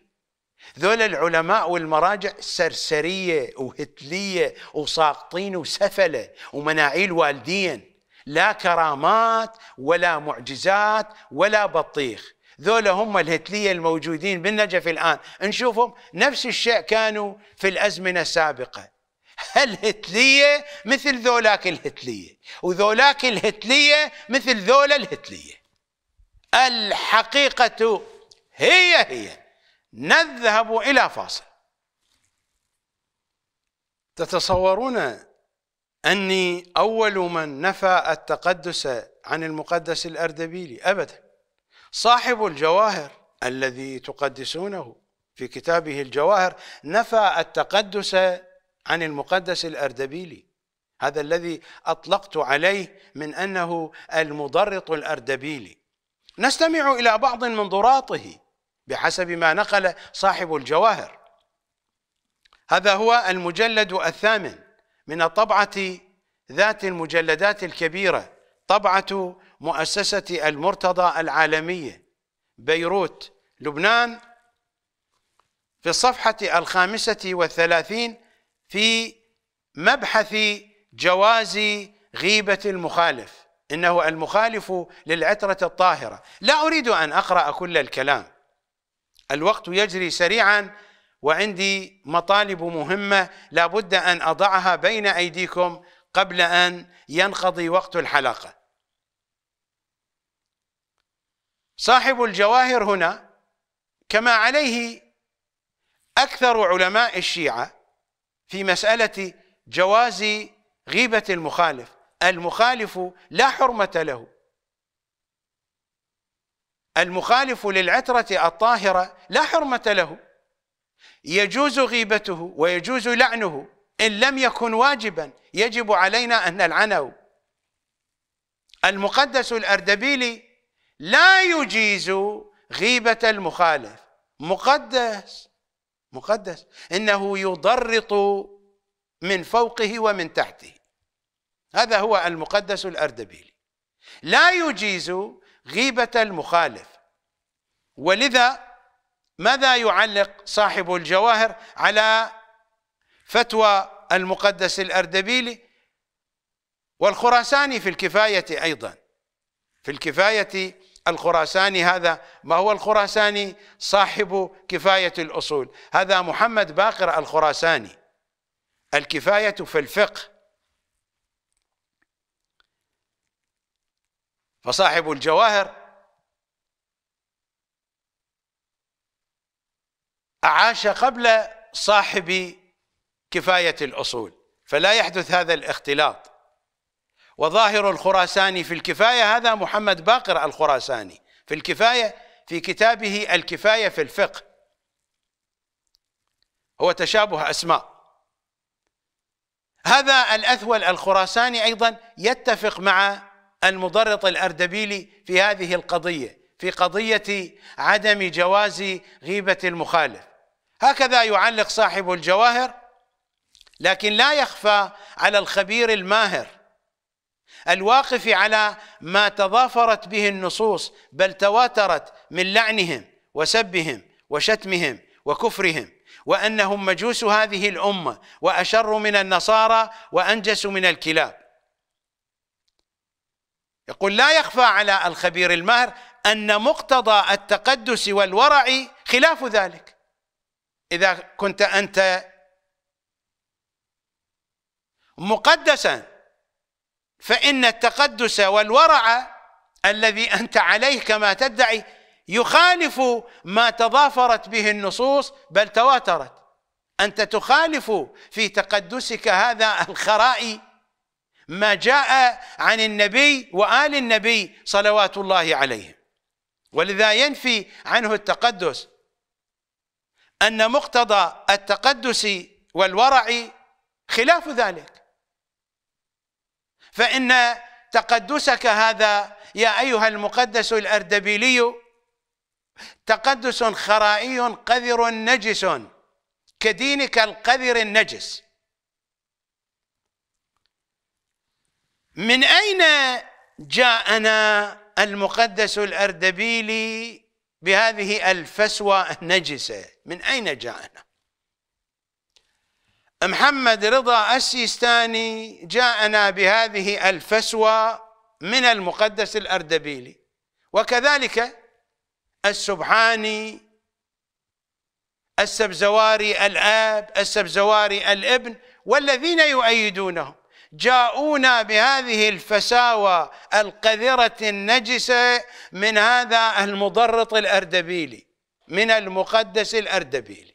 ذول العلماء والمراجع سرسرية وهتلية وساقطين وسفلة ومناعيل والدين لا كرامات ولا معجزات ولا بطيخ ذولا هم الهتلية الموجودين بالنجف الآن نشوفهم نفس الشيء كانوا في الأزمنة السابقة الهتلية مثل ذولاك الهتلية وذولاك الهتلية مثل ذولا الهتلية الحقيقة هي هي نذهب إلى فاصل تتصورون أني أول من نفى التقدس عن المقدس الأردبيلي أبدا صاحب الجواهر الذي تقدسونه في كتابه الجواهر نفى التقدس عن المقدس الأردبيلي هذا الذي أطلقت عليه من أنه المضرط الأردبيلي نستمع إلى بعض من ضراطه بحسب ما نقل صاحب الجواهر هذا هو المجلد الثامن من طبعة ذات المجلدات الكبيرة طبعة مؤسسة المرتضى العالمية بيروت لبنان في الصفحة الخامسة والثلاثين في مبحث جواز غيبة المخالف إنه المخالف للعترة الطاهرة لا أريد أن أقرأ كل الكلام الوقت يجري سريعا وعندي مطالب مهمة لابد أن أضعها بين أيديكم قبل أن ينقضي وقت الحلقة صاحب الجواهر هنا كما عليه أكثر علماء الشيعة في مسألة جواز غيبة المخالف المخالف لا حرمة له المخالف للعترة الطاهرة لا حرمة له يجوز غيبته ويجوز لعنه إن لم يكن واجبا يجب علينا أن نلعنه المقدس الأردبيلي لا يجيز غيبة المخالف مقدس مقدس إنه يضرط من فوقه ومن تحته هذا هو المقدس الأردبيلي لا يجيز غيبة المخالف ولذا ماذا يعلق صاحب الجواهر على فتوى المقدس الأردبيلي والخراساني في الكفاية أيضا في الكفاية الخراساني هذا ما هو الخراساني صاحب كفاية الأصول هذا محمد باقر الخراساني الكفاية في الفقه فصاحب الجواهر عاش قبل صاحب كفاية الأصول فلا يحدث هذا الاختلاط وظاهر الخراساني في الكفاية هذا محمد باقر الخراساني في الكفاية في كتابه الكفاية في الفقه هو تشابه أسماء هذا الأثول الخراساني أيضا يتفق مع المضرط الأردبيلي في هذه القضية في قضية عدم جواز غيبة المخالف هكذا يعلق صاحب الجواهر لكن لا يخفى على الخبير الماهر الواقف على ما تضافرت به النصوص بل تواترت من لعنهم وسبهم وشتمهم وكفرهم وانهم مجوس هذه الامه واشر من النصارى وانجس من الكلاب يقول لا يخفى على الخبير الماهر أن مقتضى التقدس والورع خلاف ذلك إذا كنت أنت مقدسا فإن التقدس والورع الذي أنت عليه كما تدعي يخالف ما تضافرت به النصوص بل تواترت أنت تخالف في تقدسك هذا الخرائي ما جاء عن النبي وآل النبي صلوات الله عليهم ولذا ينفي عنه التقدس أن مقتضى التقدس والورع خلاف ذلك فإن تقدسك هذا يا أيها المقدس الأردبيلي تقدس خرائي قذر نجس كدينك القذر النجس من أين جاءنا المقدس الأردبيلي بهذه الفسوى النجسة من أين جاءنا محمد رضا السيستاني جاءنا بهذه الفسوى من المقدس الأردبيلي وكذلك السبحاني السبزواري الآب السبزواري الابن والذين يؤيدونه جاءونا بهذه الفساوى القذرة النجسة من هذا المضرط الأردبيلي من المقدس الأردبيلي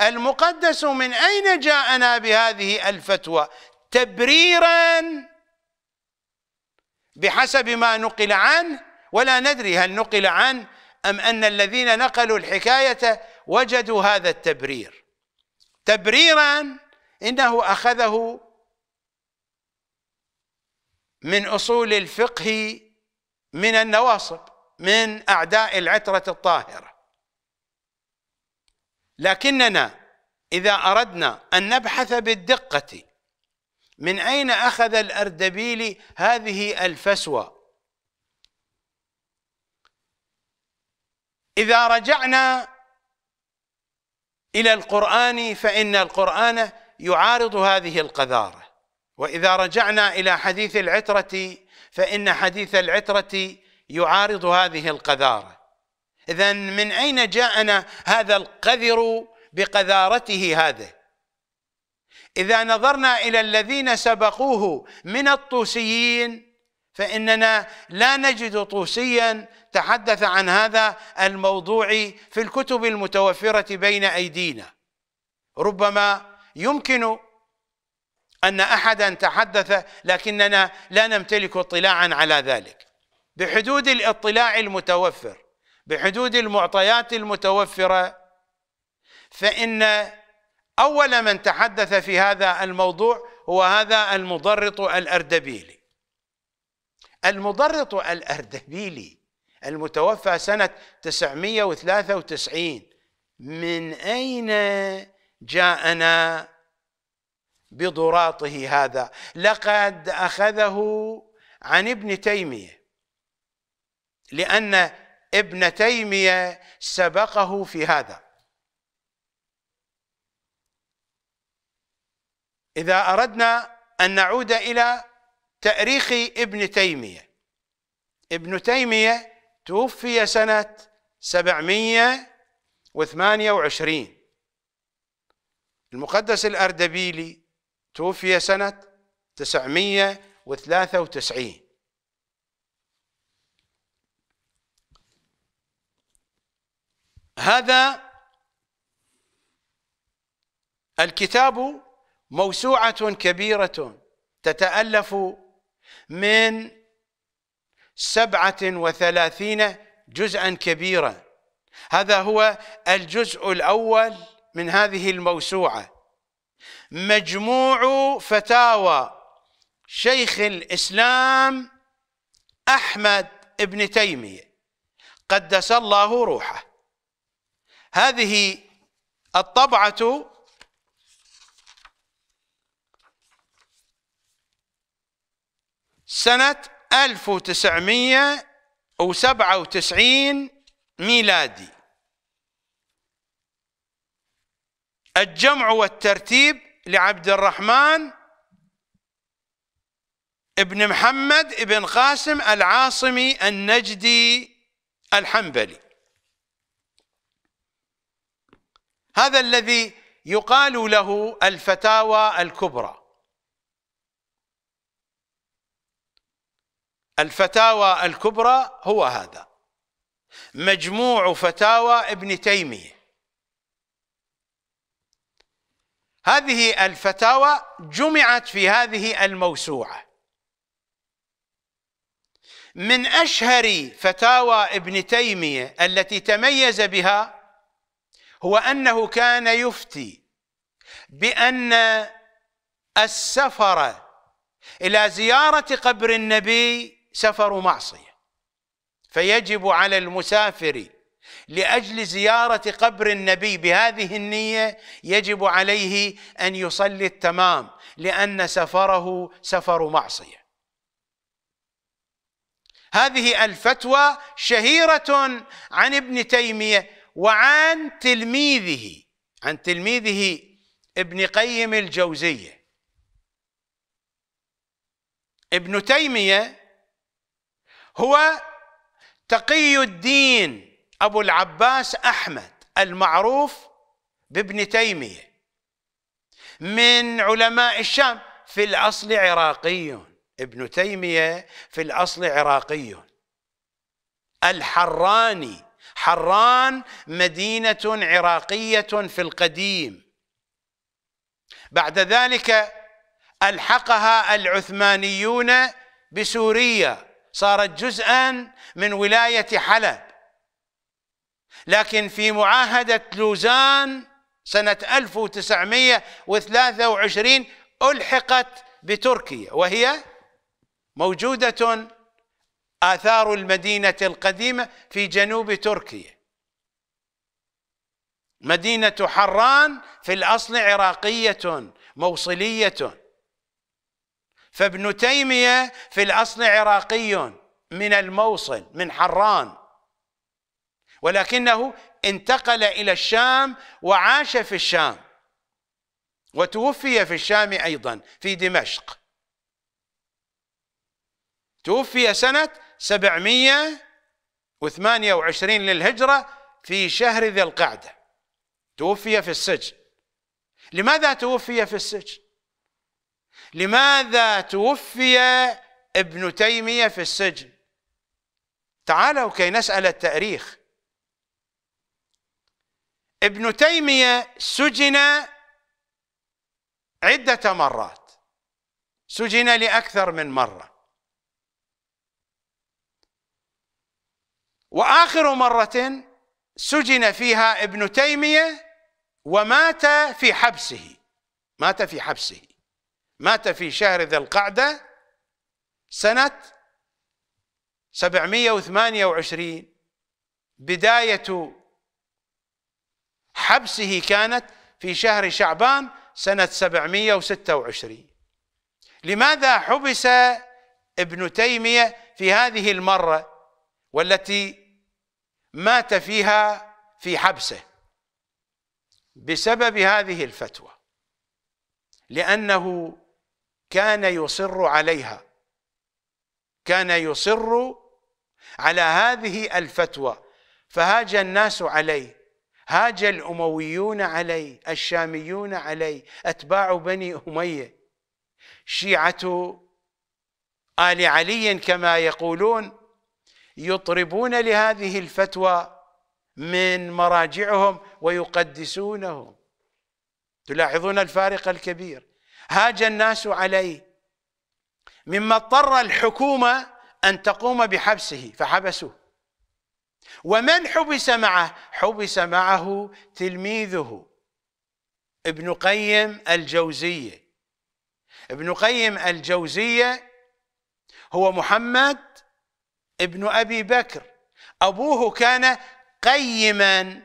المقدس من أين جاءنا بهذه الفتوى تبريرا بحسب ما نقل عنه ولا ندري هل نقل عنه أم أن الذين نقلوا الحكاية وجدوا هذا التبرير تبريرا إنه أخذه من أصول الفقه من النواصب من أعداء العترة الطاهرة لكننا إذا أردنا أن نبحث بالدقة من أين أخذ الأردبيلي هذه الفسوى إذا رجعنا إلى القرآن فإن القرآن يعارض هذه القذارة واذا رجعنا الى حديث العتره فان حديث العتره يعارض هذه القذاره اذا من اين جاءنا هذا القذر بقذارته هذه اذا نظرنا الى الذين سبقوه من الطوسيين فاننا لا نجد طوسيا تحدث عن هذا الموضوع في الكتب المتوفره بين ايدينا ربما يمكن أن أحدا تحدث لكننا لا نمتلك اطلاعا على ذلك بحدود الاطلاع المتوفر بحدود المعطيات المتوفرة فإن أول من تحدث في هذا الموضوع هو هذا المضرط الأردبيلي المضرط الأردبيلي المتوفى سنة 993 من أين جاءنا بضراطه هذا لقد أخذه عن ابن تيمية لأن ابن تيمية سبقه في هذا إذا أردنا أن نعود إلى تأريخ ابن تيمية ابن تيمية توفي سنة 728 المقدس الأردبيلي توفي سنة 993 هذا الكتاب موسوعة كبيرة تتألف من سبعة وثلاثين جزءا كبيرا هذا هو الجزء الأول من هذه الموسوعة مجموع فتاوى شيخ الاسلام احمد ابن تيميه قدس الله روحه هذه الطبعه سنه 1997 ميلادي الجمع والترتيب لعبد الرحمن ابن محمد ابن قاسم العاصمي النجدي الحنبلي هذا الذي يقال له الفتاوى الكبرى الفتاوى الكبرى هو هذا مجموع فتاوى ابن تيميه هذه الفتاوى جمعت في هذه الموسوعه من اشهر فتاوى ابن تيميه التي تميز بها هو انه كان يفتي بان السفر الى زياره قبر النبي سفر معصيه فيجب على المسافر لاجل زياره قبر النبي بهذه النيه يجب عليه ان يصلي التمام لان سفره سفر معصيه هذه الفتوى شهيره عن ابن تيميه وعن تلميذه عن تلميذه ابن قيم الجوزيه ابن تيميه هو تقي الدين أبو العباس أحمد المعروف بابن تيمية من علماء الشام في الأصل عراقي ابن تيمية في الأصل عراقي الحراني حران مدينة عراقية في القديم بعد ذلك ألحقها العثمانيون بسوريا صارت جزءا من ولاية حلب لكن في معاهدة لوزان سنة 1923 ألحقت بتركيا وهي موجودة آثار المدينة القديمة في جنوب تركيا مدينة حران في الأصل عراقية موصلية فابن تيمية في الأصل عراقي من الموصل من حران ولكنه انتقل إلى الشام وعاش في الشام وتوفي في الشام أيضا في دمشق توفي سنة 728 للهجرة في شهر ذي القعدة توفي في السجن لماذا توفي في السجن لماذا توفي ابن تيمية في السجن تعالوا كي نسأل التاريخ ابن تيمية سجن عدة مرات سجن لأكثر من مرة وآخر مرة سجن فيها ابن تيمية ومات في حبسه مات في حبسه مات في شهر ذي القعدة سنة 728 بداية حبسه كانت في شهر شعبان سنة 726 لماذا حبس ابن تيمية في هذه المرة والتي مات فيها في حبسه بسبب هذه الفتوى لأنه كان يصر عليها كان يصر على هذه الفتوى فهاج الناس عليه هاج الأمويون علي الشاميون علي أتباع بني أمية شيعة آل علي كما يقولون يطربون لهذه الفتوى من مراجعهم ويقدسونه تلاحظون الفارق الكبير هاج الناس علي مما اضطر الحكومة أن تقوم بحبسه فحبسوه ومن حبس معه حبس معه تلميذه ابن قيم الجوزية ابن قيم الجوزية هو محمد ابن أبي بكر أبوه كان قيما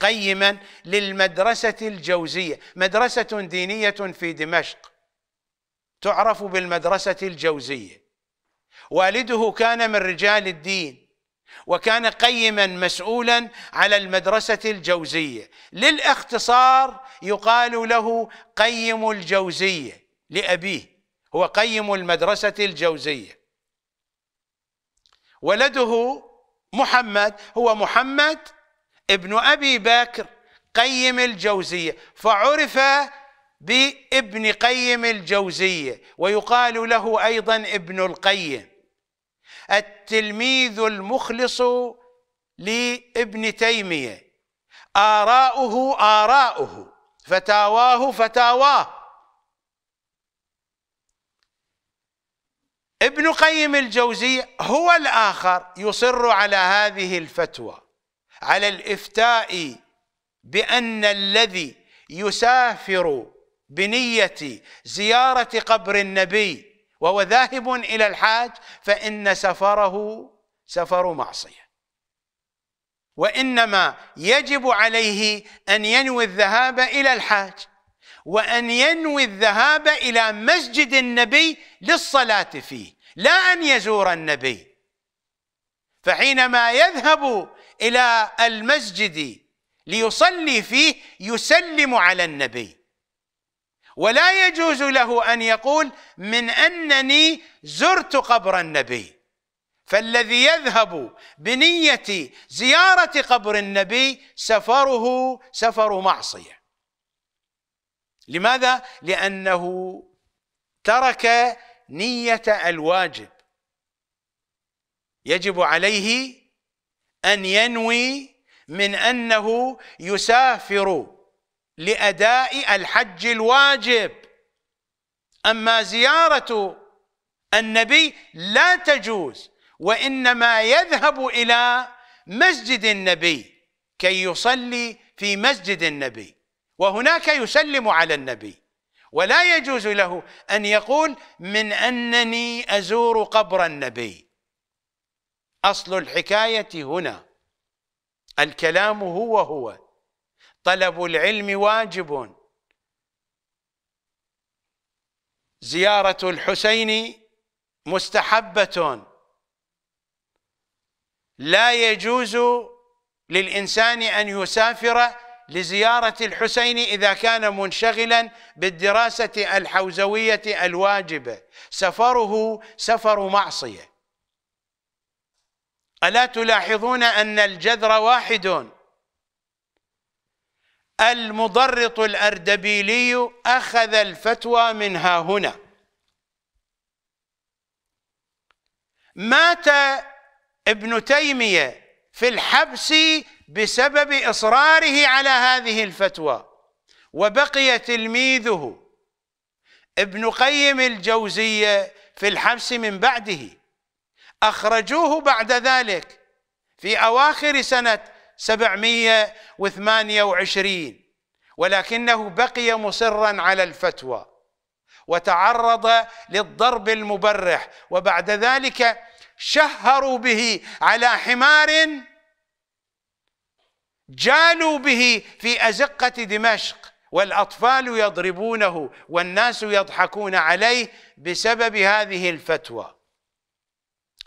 قيما للمدرسة الجوزية مدرسة دينية في دمشق تعرف بالمدرسة الجوزية والده كان من رجال الدين وكان قيما مسؤولا على المدرسة الجوزية للاختصار يقال له قيم الجوزية لأبيه هو قيم المدرسة الجوزية ولده محمد هو محمد ابن أبي بكر قيم الجوزية فعرف بابن قيم الجوزية ويقال له أيضا ابن القيم التلميذ المخلص لابن تيميه آراؤه آراؤه فتاواه فتاواه ابن قيم الجوزي هو الآخر يصر على هذه الفتوى على الإفتاء بأن الذي يسافر بنية زيارة قبر النبي وهو ذاهب إلى الحاج فإن سفره سفر معصية وإنما يجب عليه أن ينوي الذهاب إلى الحاج وأن ينوي الذهاب إلى مسجد النبي للصلاة فيه لا أن يزور النبي فحينما يذهب إلى المسجد ليصلي فيه يسلم على النبي ولا يجوز له ان يقول من انني زرت قبر النبي فالذي يذهب بنيه زياره قبر النبي سفره سفر معصيه لماذا لانه ترك نيه الواجب يجب عليه ان ينوي من انه يسافر لاداء الحج الواجب اما زياره النبي لا تجوز وانما يذهب الى مسجد النبي كي يصلي في مسجد النبي وهناك يسلم على النبي ولا يجوز له ان يقول من انني ازور قبر النبي اصل الحكايه هنا الكلام هو هو طلب العلم واجب زيارة الحسين مستحبة لا يجوز للإنسان أن يسافر لزيارة الحسين إذا كان منشغلا بالدراسة الحوزوية الواجبة سفره سفر معصية ألا تلاحظون أن الجذر واحد المضرط الأردبيلي أخذ الفتوى منها هنا مات ابن تيمية في الحبس بسبب إصراره على هذه الفتوى وبقي تلميذه ابن قيم الجوزية في الحبس من بعده أخرجوه بعد ذلك في أواخر سنة 728 ولكنه بقي مصرا على الفتوى وتعرض للضرب المبرح وبعد ذلك شهروا به على حمار جالوا به في أزقة دمشق والأطفال يضربونه والناس يضحكون عليه بسبب هذه الفتوى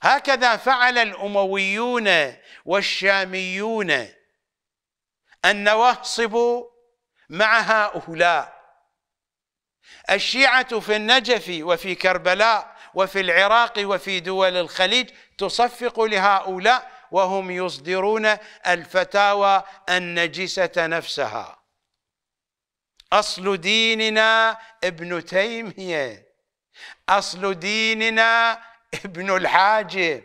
هكذا فعل الأمويون والشاميون أن صبوا مع هؤلاء الشيعة في النجف وفي كربلاء وفي العراق وفي دول الخليج تصفق لهؤلاء وهم يصدرون الفتاوى النجسة نفسها أصل ديننا ابن تيمية أصل ديننا ابن الحاجب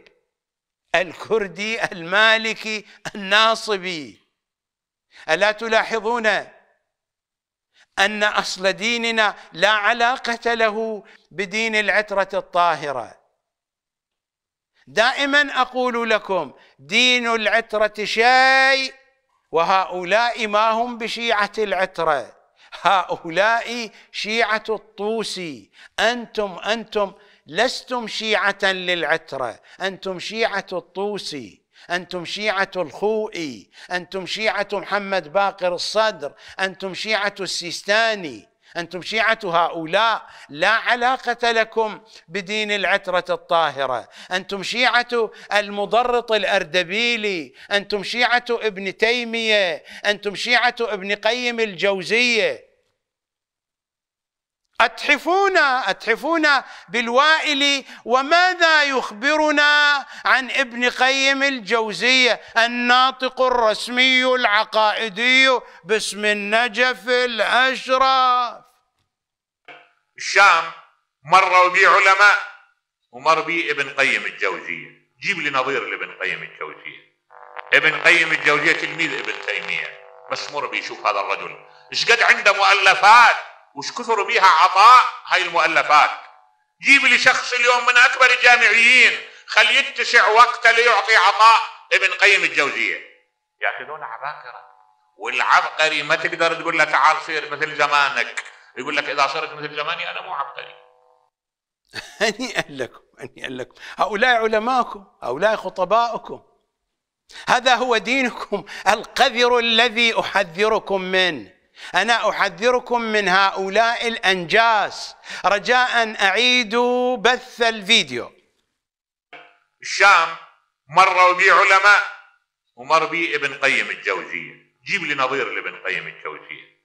الكردي المالكي الناصبي الا تلاحظون ان اصل ديننا لا علاقه له بدين العتره الطاهره دائما اقول لكم دين العتره شيء وهؤلاء ما هم بشيعه العتره هؤلاء شيعه الطوسي انتم انتم لستم شيعة للعترة أنتم شيعة الطوسي أنتم شيعة الخوئي أنتم شيعة محمد باقر الصدر أنتم شيعة السيستاني أنتم شيعة هؤلاء لا علاقة لكم بدين العترة الطاهرة أنتم شيعة المضرط الأردبيلي أنتم شيعة ابن تيمية أنتم شيعة ابن قيم الجوزية أتحفونا أتحفونا بالوائل وماذا يخبرنا عن ابن قيم الجوزية الناطق الرسمي العقائدي باسم النجف الأشرف الشام مروا به علماء ومر بي ابن قيم الجوزية جيب لي نظير لابن قيم الجوزية ابن قيم الجوزية تلميذ ابن تيمية بس مر بي شوف هذا الرجل ايش قد عنده مؤلفات مش كثر بيها عطاء هاي المؤلفات جيب لي شخص اليوم من اكبر الجامعيين خلي يتسع وقته ليعطي عطاء ابن قيم الجوزيه ياخذون عباقره والعبقري ما تقدر تقول له تعال صير مثل زمانك يقول لك اذا صرت مثل زماني انا مو عبقري هنيئا [laughs] لكم هنيئا لكم هؤلاء علماءكم هؤلاء خطباؤكم هذا هو دينكم القذر الذي احذركم منه أنا أحذركم من هؤلاء الأنجاس رجاء أعيدوا بث الفيديو الشام مروا بي علماء ومر به ابن قيم الجوزية جيب لي نظير لابن قيم الجوزية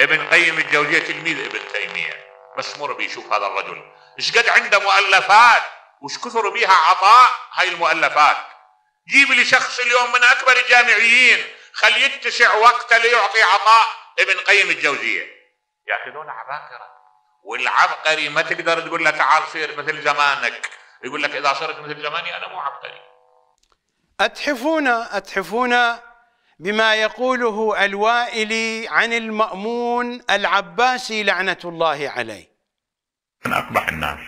ابن قيم الجوزية تلميذ ابن تيمية بس مر بي شوف هذا الرجل ايش قد عنده مؤلفات وش كثر بيها عطاء هاي المؤلفات جيب لي شخص اليوم من أكبر الجامعيين خليه يتسع وقته ليعطي عطاء ابن قيم الجوزية ياخذون عباقرة والعبقري ما تقدر تقول له تعال صير مثل زمانك يقول لك إذا صرت مثل زماني أنا مو عبقري أتحفونا أتحفونا بما يقوله الوائلي عن المأمون العباسي لعنة الله عليه من أقبح الناس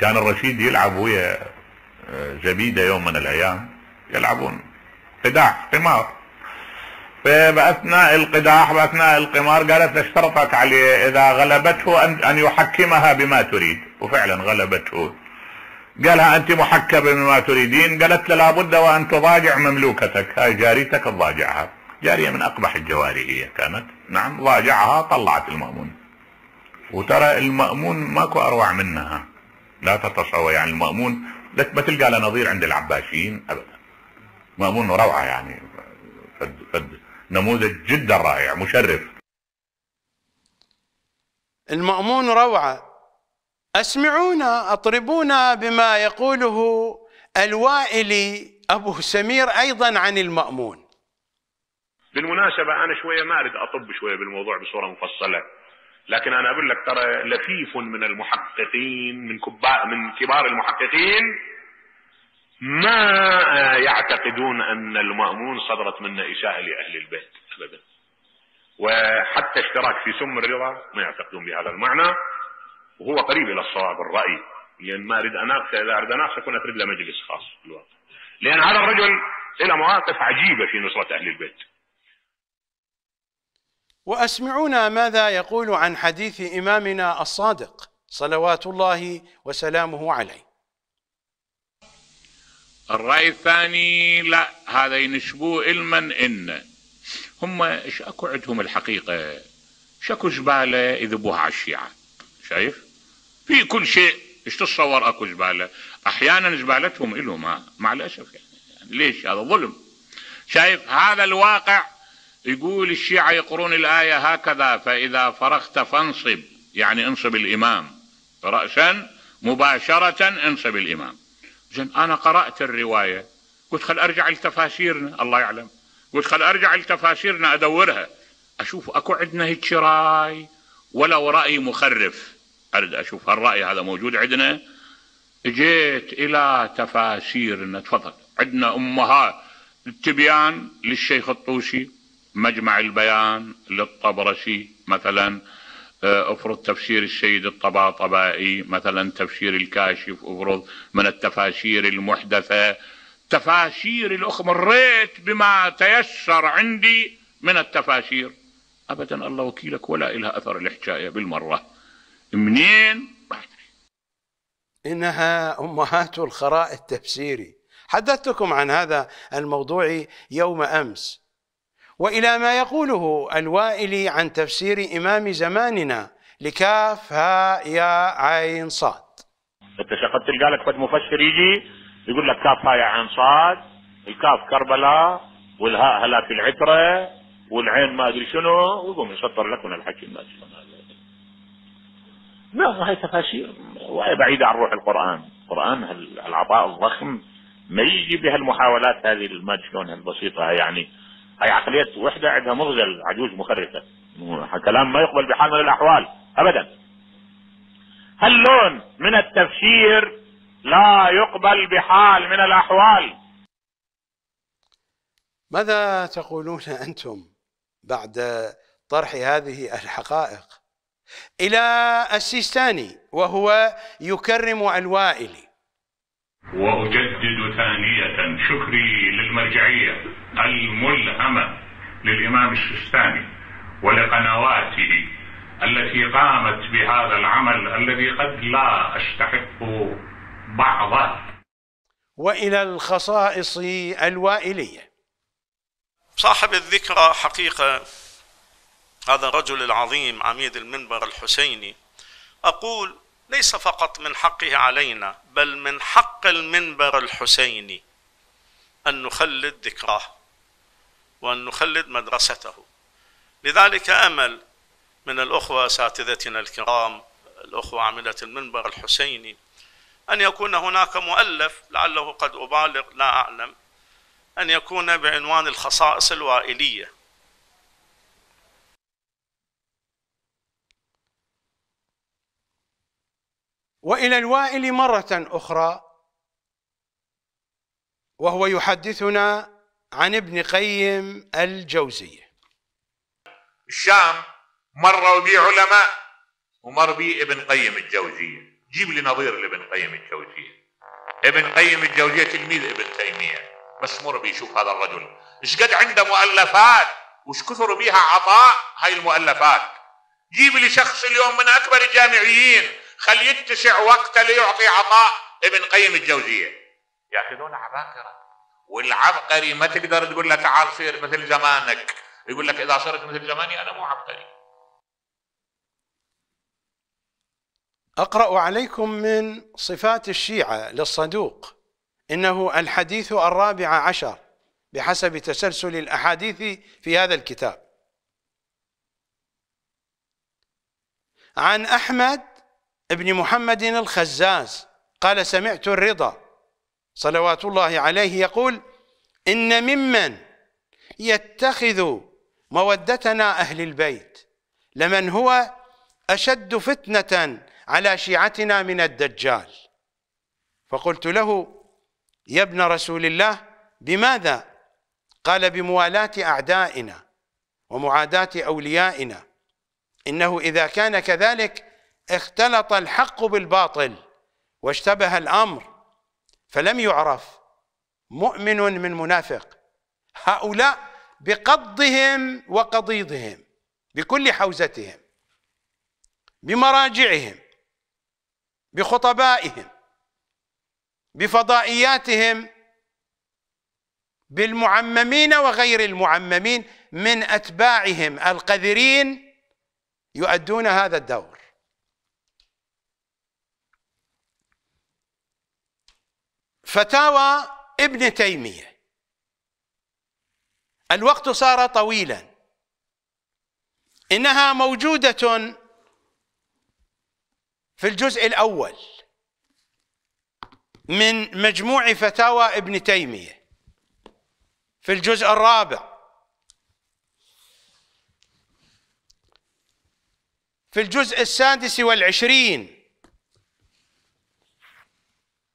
كان الرشيد يلعب ويا آه، زبيدة يوم من الأيام يلعبون قداح قمار فبأثناء القداح بأثناء القمار قالت اشترطت عليه إذا غلبته أن يحكمها بما تريد وفعلا غلبته قالها أنت محكمة بما تريدين قالت له لابد وأن تضاجع مملوكتك هاي جاريتك تضاجعها جارية من أقبح الجواري هي كانت نعم ضاجعها طلعت المأمون وترى المأمون ماكو أروع منها لا تتصور يعني المأمون لك ما تلقى له نظير عند العباسيين أبدا مأمون روعة يعني فد فد نموذج جدا رائع مشرف المأمون روعة أسمعونا أطربونا بما يقوله الوائلي أبو سمير أيضا عن المأمون بالمناسبة أنا شوية ما أريد أطب شوية بالموضوع بصورة مفصلة لكن أنا أقول لك ترى لفيف من المحققين من كبار من كبار المحققين ما آه، يعتقدون ان المأمون صدرت منه اساءة لاهل البيت ابدا وحتى اشتراك في سم الرضا ما يعتقدون بهذا المعنى وهو قريب الى الصواب الراي لان ما اريد اناقشه اذا اريد اناقشه كنت اريد له مجلس خاص في الوقت. لان هذا الرجل له مواقف عجيبه في نصره اهل البيت واسمعونا ماذا يقول عن حديث امامنا الصادق صلوات الله وسلامه عليه الرأي الثاني لا هذا ينسبوه علما إن هم ايش اكو عندهم الحقيقة شكو جبالة يذبوها على الشيعة شايف في كل شيء ايش تتصور اكو جبالة احيانا جبالتهم الهم ها مع الاسف يعني, يعني ليش هذا ظلم شايف هذا الواقع يقول الشيعة يقرون الآية هكذا فإذا فرغت فانصب يعني انصب الإمام رأسا مباشرة انصب الإمام زين أنا قرأت الرواية قلت خل أرجع لتفاسيرنا الله يعلم قلت خل أرجع لتفاسيرنا أدورها أشوف أكو عندنا هيك راي ولو رأي مخرف أريد أشوف هالرأي هذا موجود عندنا جيت إلى تفاسيرنا تفضل عندنا أمهات التبيان للشيخ الطوسي مجمع البيان للطبرسي مثلا افرض تفسير السيد الطباطبائي مثلا تفسير الكاشف افرض من التفاسير المحدثة تفاسير الأخ مريت بما تيسر عندي من التفاسير أبدا الله وكيلك ولا إلها أثر الحكاية بالمرة منين إنها أمهات الخراء التفسيري حدثتكم عن هذا الموضوع يوم أمس وإلى ما يقوله الوائلي عن تفسير إمام زماننا لكاف ها يا عين صاد انت شقد تلقى لك فد مفسر يجي يقول لك كاف ها يا عين صاد الكاف كربلاء والهاء هلا في العتره والعين ما ادري شنو ويقوم يسطر لك من الحكي ما ادري لا هاي تفاسير وهي بعيده عن روح القران، القران العطاء الضخم ما يجي بهالمحاولات هذه ما ادري شلون البسيطه يعني هي عقلية وحدة عندها مغزى العجوز مخرفة كلام ما يقبل بحال من الأحوال أبدا هل لون من التفسير لا يقبل بحال من الأحوال ماذا تقولون أنتم بعد طرح هذه الحقائق إلى السيستاني وهو يكرم الوائلي وأجدد ثانية شكري للمرجعية الملهمة للإمام الشستاني ولقنواته التي قامت بهذا العمل الذي قد لا أستحق بعضه وإلى الخصائص الوائلية صاحب الذكرى حقيقة هذا الرجل العظيم عميد المنبر الحسيني أقول ليس فقط من حقه علينا بل من حق المنبر الحسيني أن نخلد ذكراه وأن نخلد مدرسته لذلك أمل من الأخوة أساتذتنا الكرام الأخوة عاملة المنبر الحسيني أن يكون هناك مؤلف لعله قد أبالغ لا أعلم أن يكون بعنوان الخصائص الوائلية والى الوائل مره اخرى وهو يحدثنا عن ابن قيم الجوزية الشام مروا بي علماء ومر بي ابن قيم الجوزية جيب لي نظير لابن قيم الجوزية ابن قيم الجوزية تلميذ ابن تيمية بس مر بي شوف هذا الرجل ايش قد عنده مؤلفات وش كثر بيها عطاء هاي المؤلفات جيب لي شخص اليوم من اكبر الجامعيين خليه يتسع وقته ليعطي عطاء ابن قيم الجوزيه ياخذون عباقره والعبقري ما تقدر تقول له تعال صير مثل زمانك يقول لك اذا صرت مثل زماني انا مو عبقري اقرا عليكم من صفات الشيعه للصدوق انه الحديث الرابع عشر بحسب تسلسل الاحاديث في هذا الكتاب عن احمد بن محمد الخزاز قال سمعت الرضا صلوات الله عليه يقول إن ممن يتخذ مودتنا أهل البيت لمن هو أشد فتنة على شيعتنا من الدجال فقلت له يا ابن رسول الله بماذا قال بموالاة أعدائنا ومعاداة أوليائنا إنه إذا كان كذلك اختلط الحق بالباطل واشتبه الأمر فلم يعرف مؤمن من منافق هؤلاء بقضهم وقضيضهم بكل حوزتهم بمراجعهم بخطبائهم بفضائياتهم بالمعممين وغير المعممين من اتباعهم القذرين يؤدون هذا الدور فتاوى ابن تيمية الوقت صار طويلا إنها موجودة في الجزء الأول من مجموع فتاوى ابن تيمية في الجزء الرابع في الجزء السادس والعشرين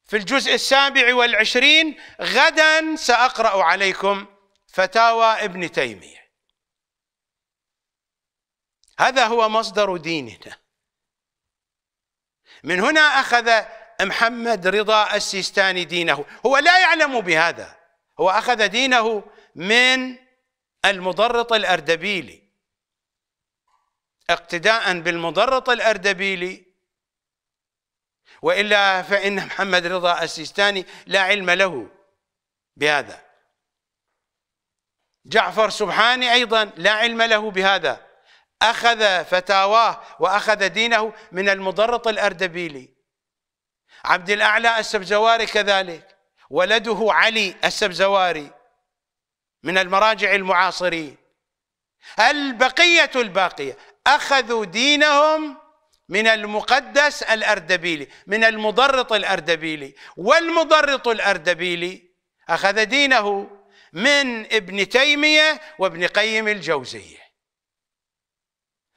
في الجزء السابع والعشرين غدا سأقرأ عليكم فتاوى ابن تيمية هذا هو مصدر ديننا من هنا أخذ محمد رضا السيستاني دينه هو لا يعلم بهذا هو أخذ دينه من المضرط الأردبيلي اقتداء بالمضرط الأردبيلي وإلا فإن محمد رضا السيستاني لا علم له بهذا جعفر سبحاني أيضا لا علم له بهذا أخذ فتاواه وأخذ دينه من المضرط الأردبيلي عبد الأعلى السبزواري كذلك ولده علي السبزواري من المراجع المعاصرين البقية الباقية أخذوا دينهم من المقدس الأردبيلي من المضرط الأردبيلي والمضرط الأردبيلي أخذ دينه من ابن تيمية وابن قيم الجوزية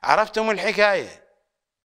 عرفتم الحكاية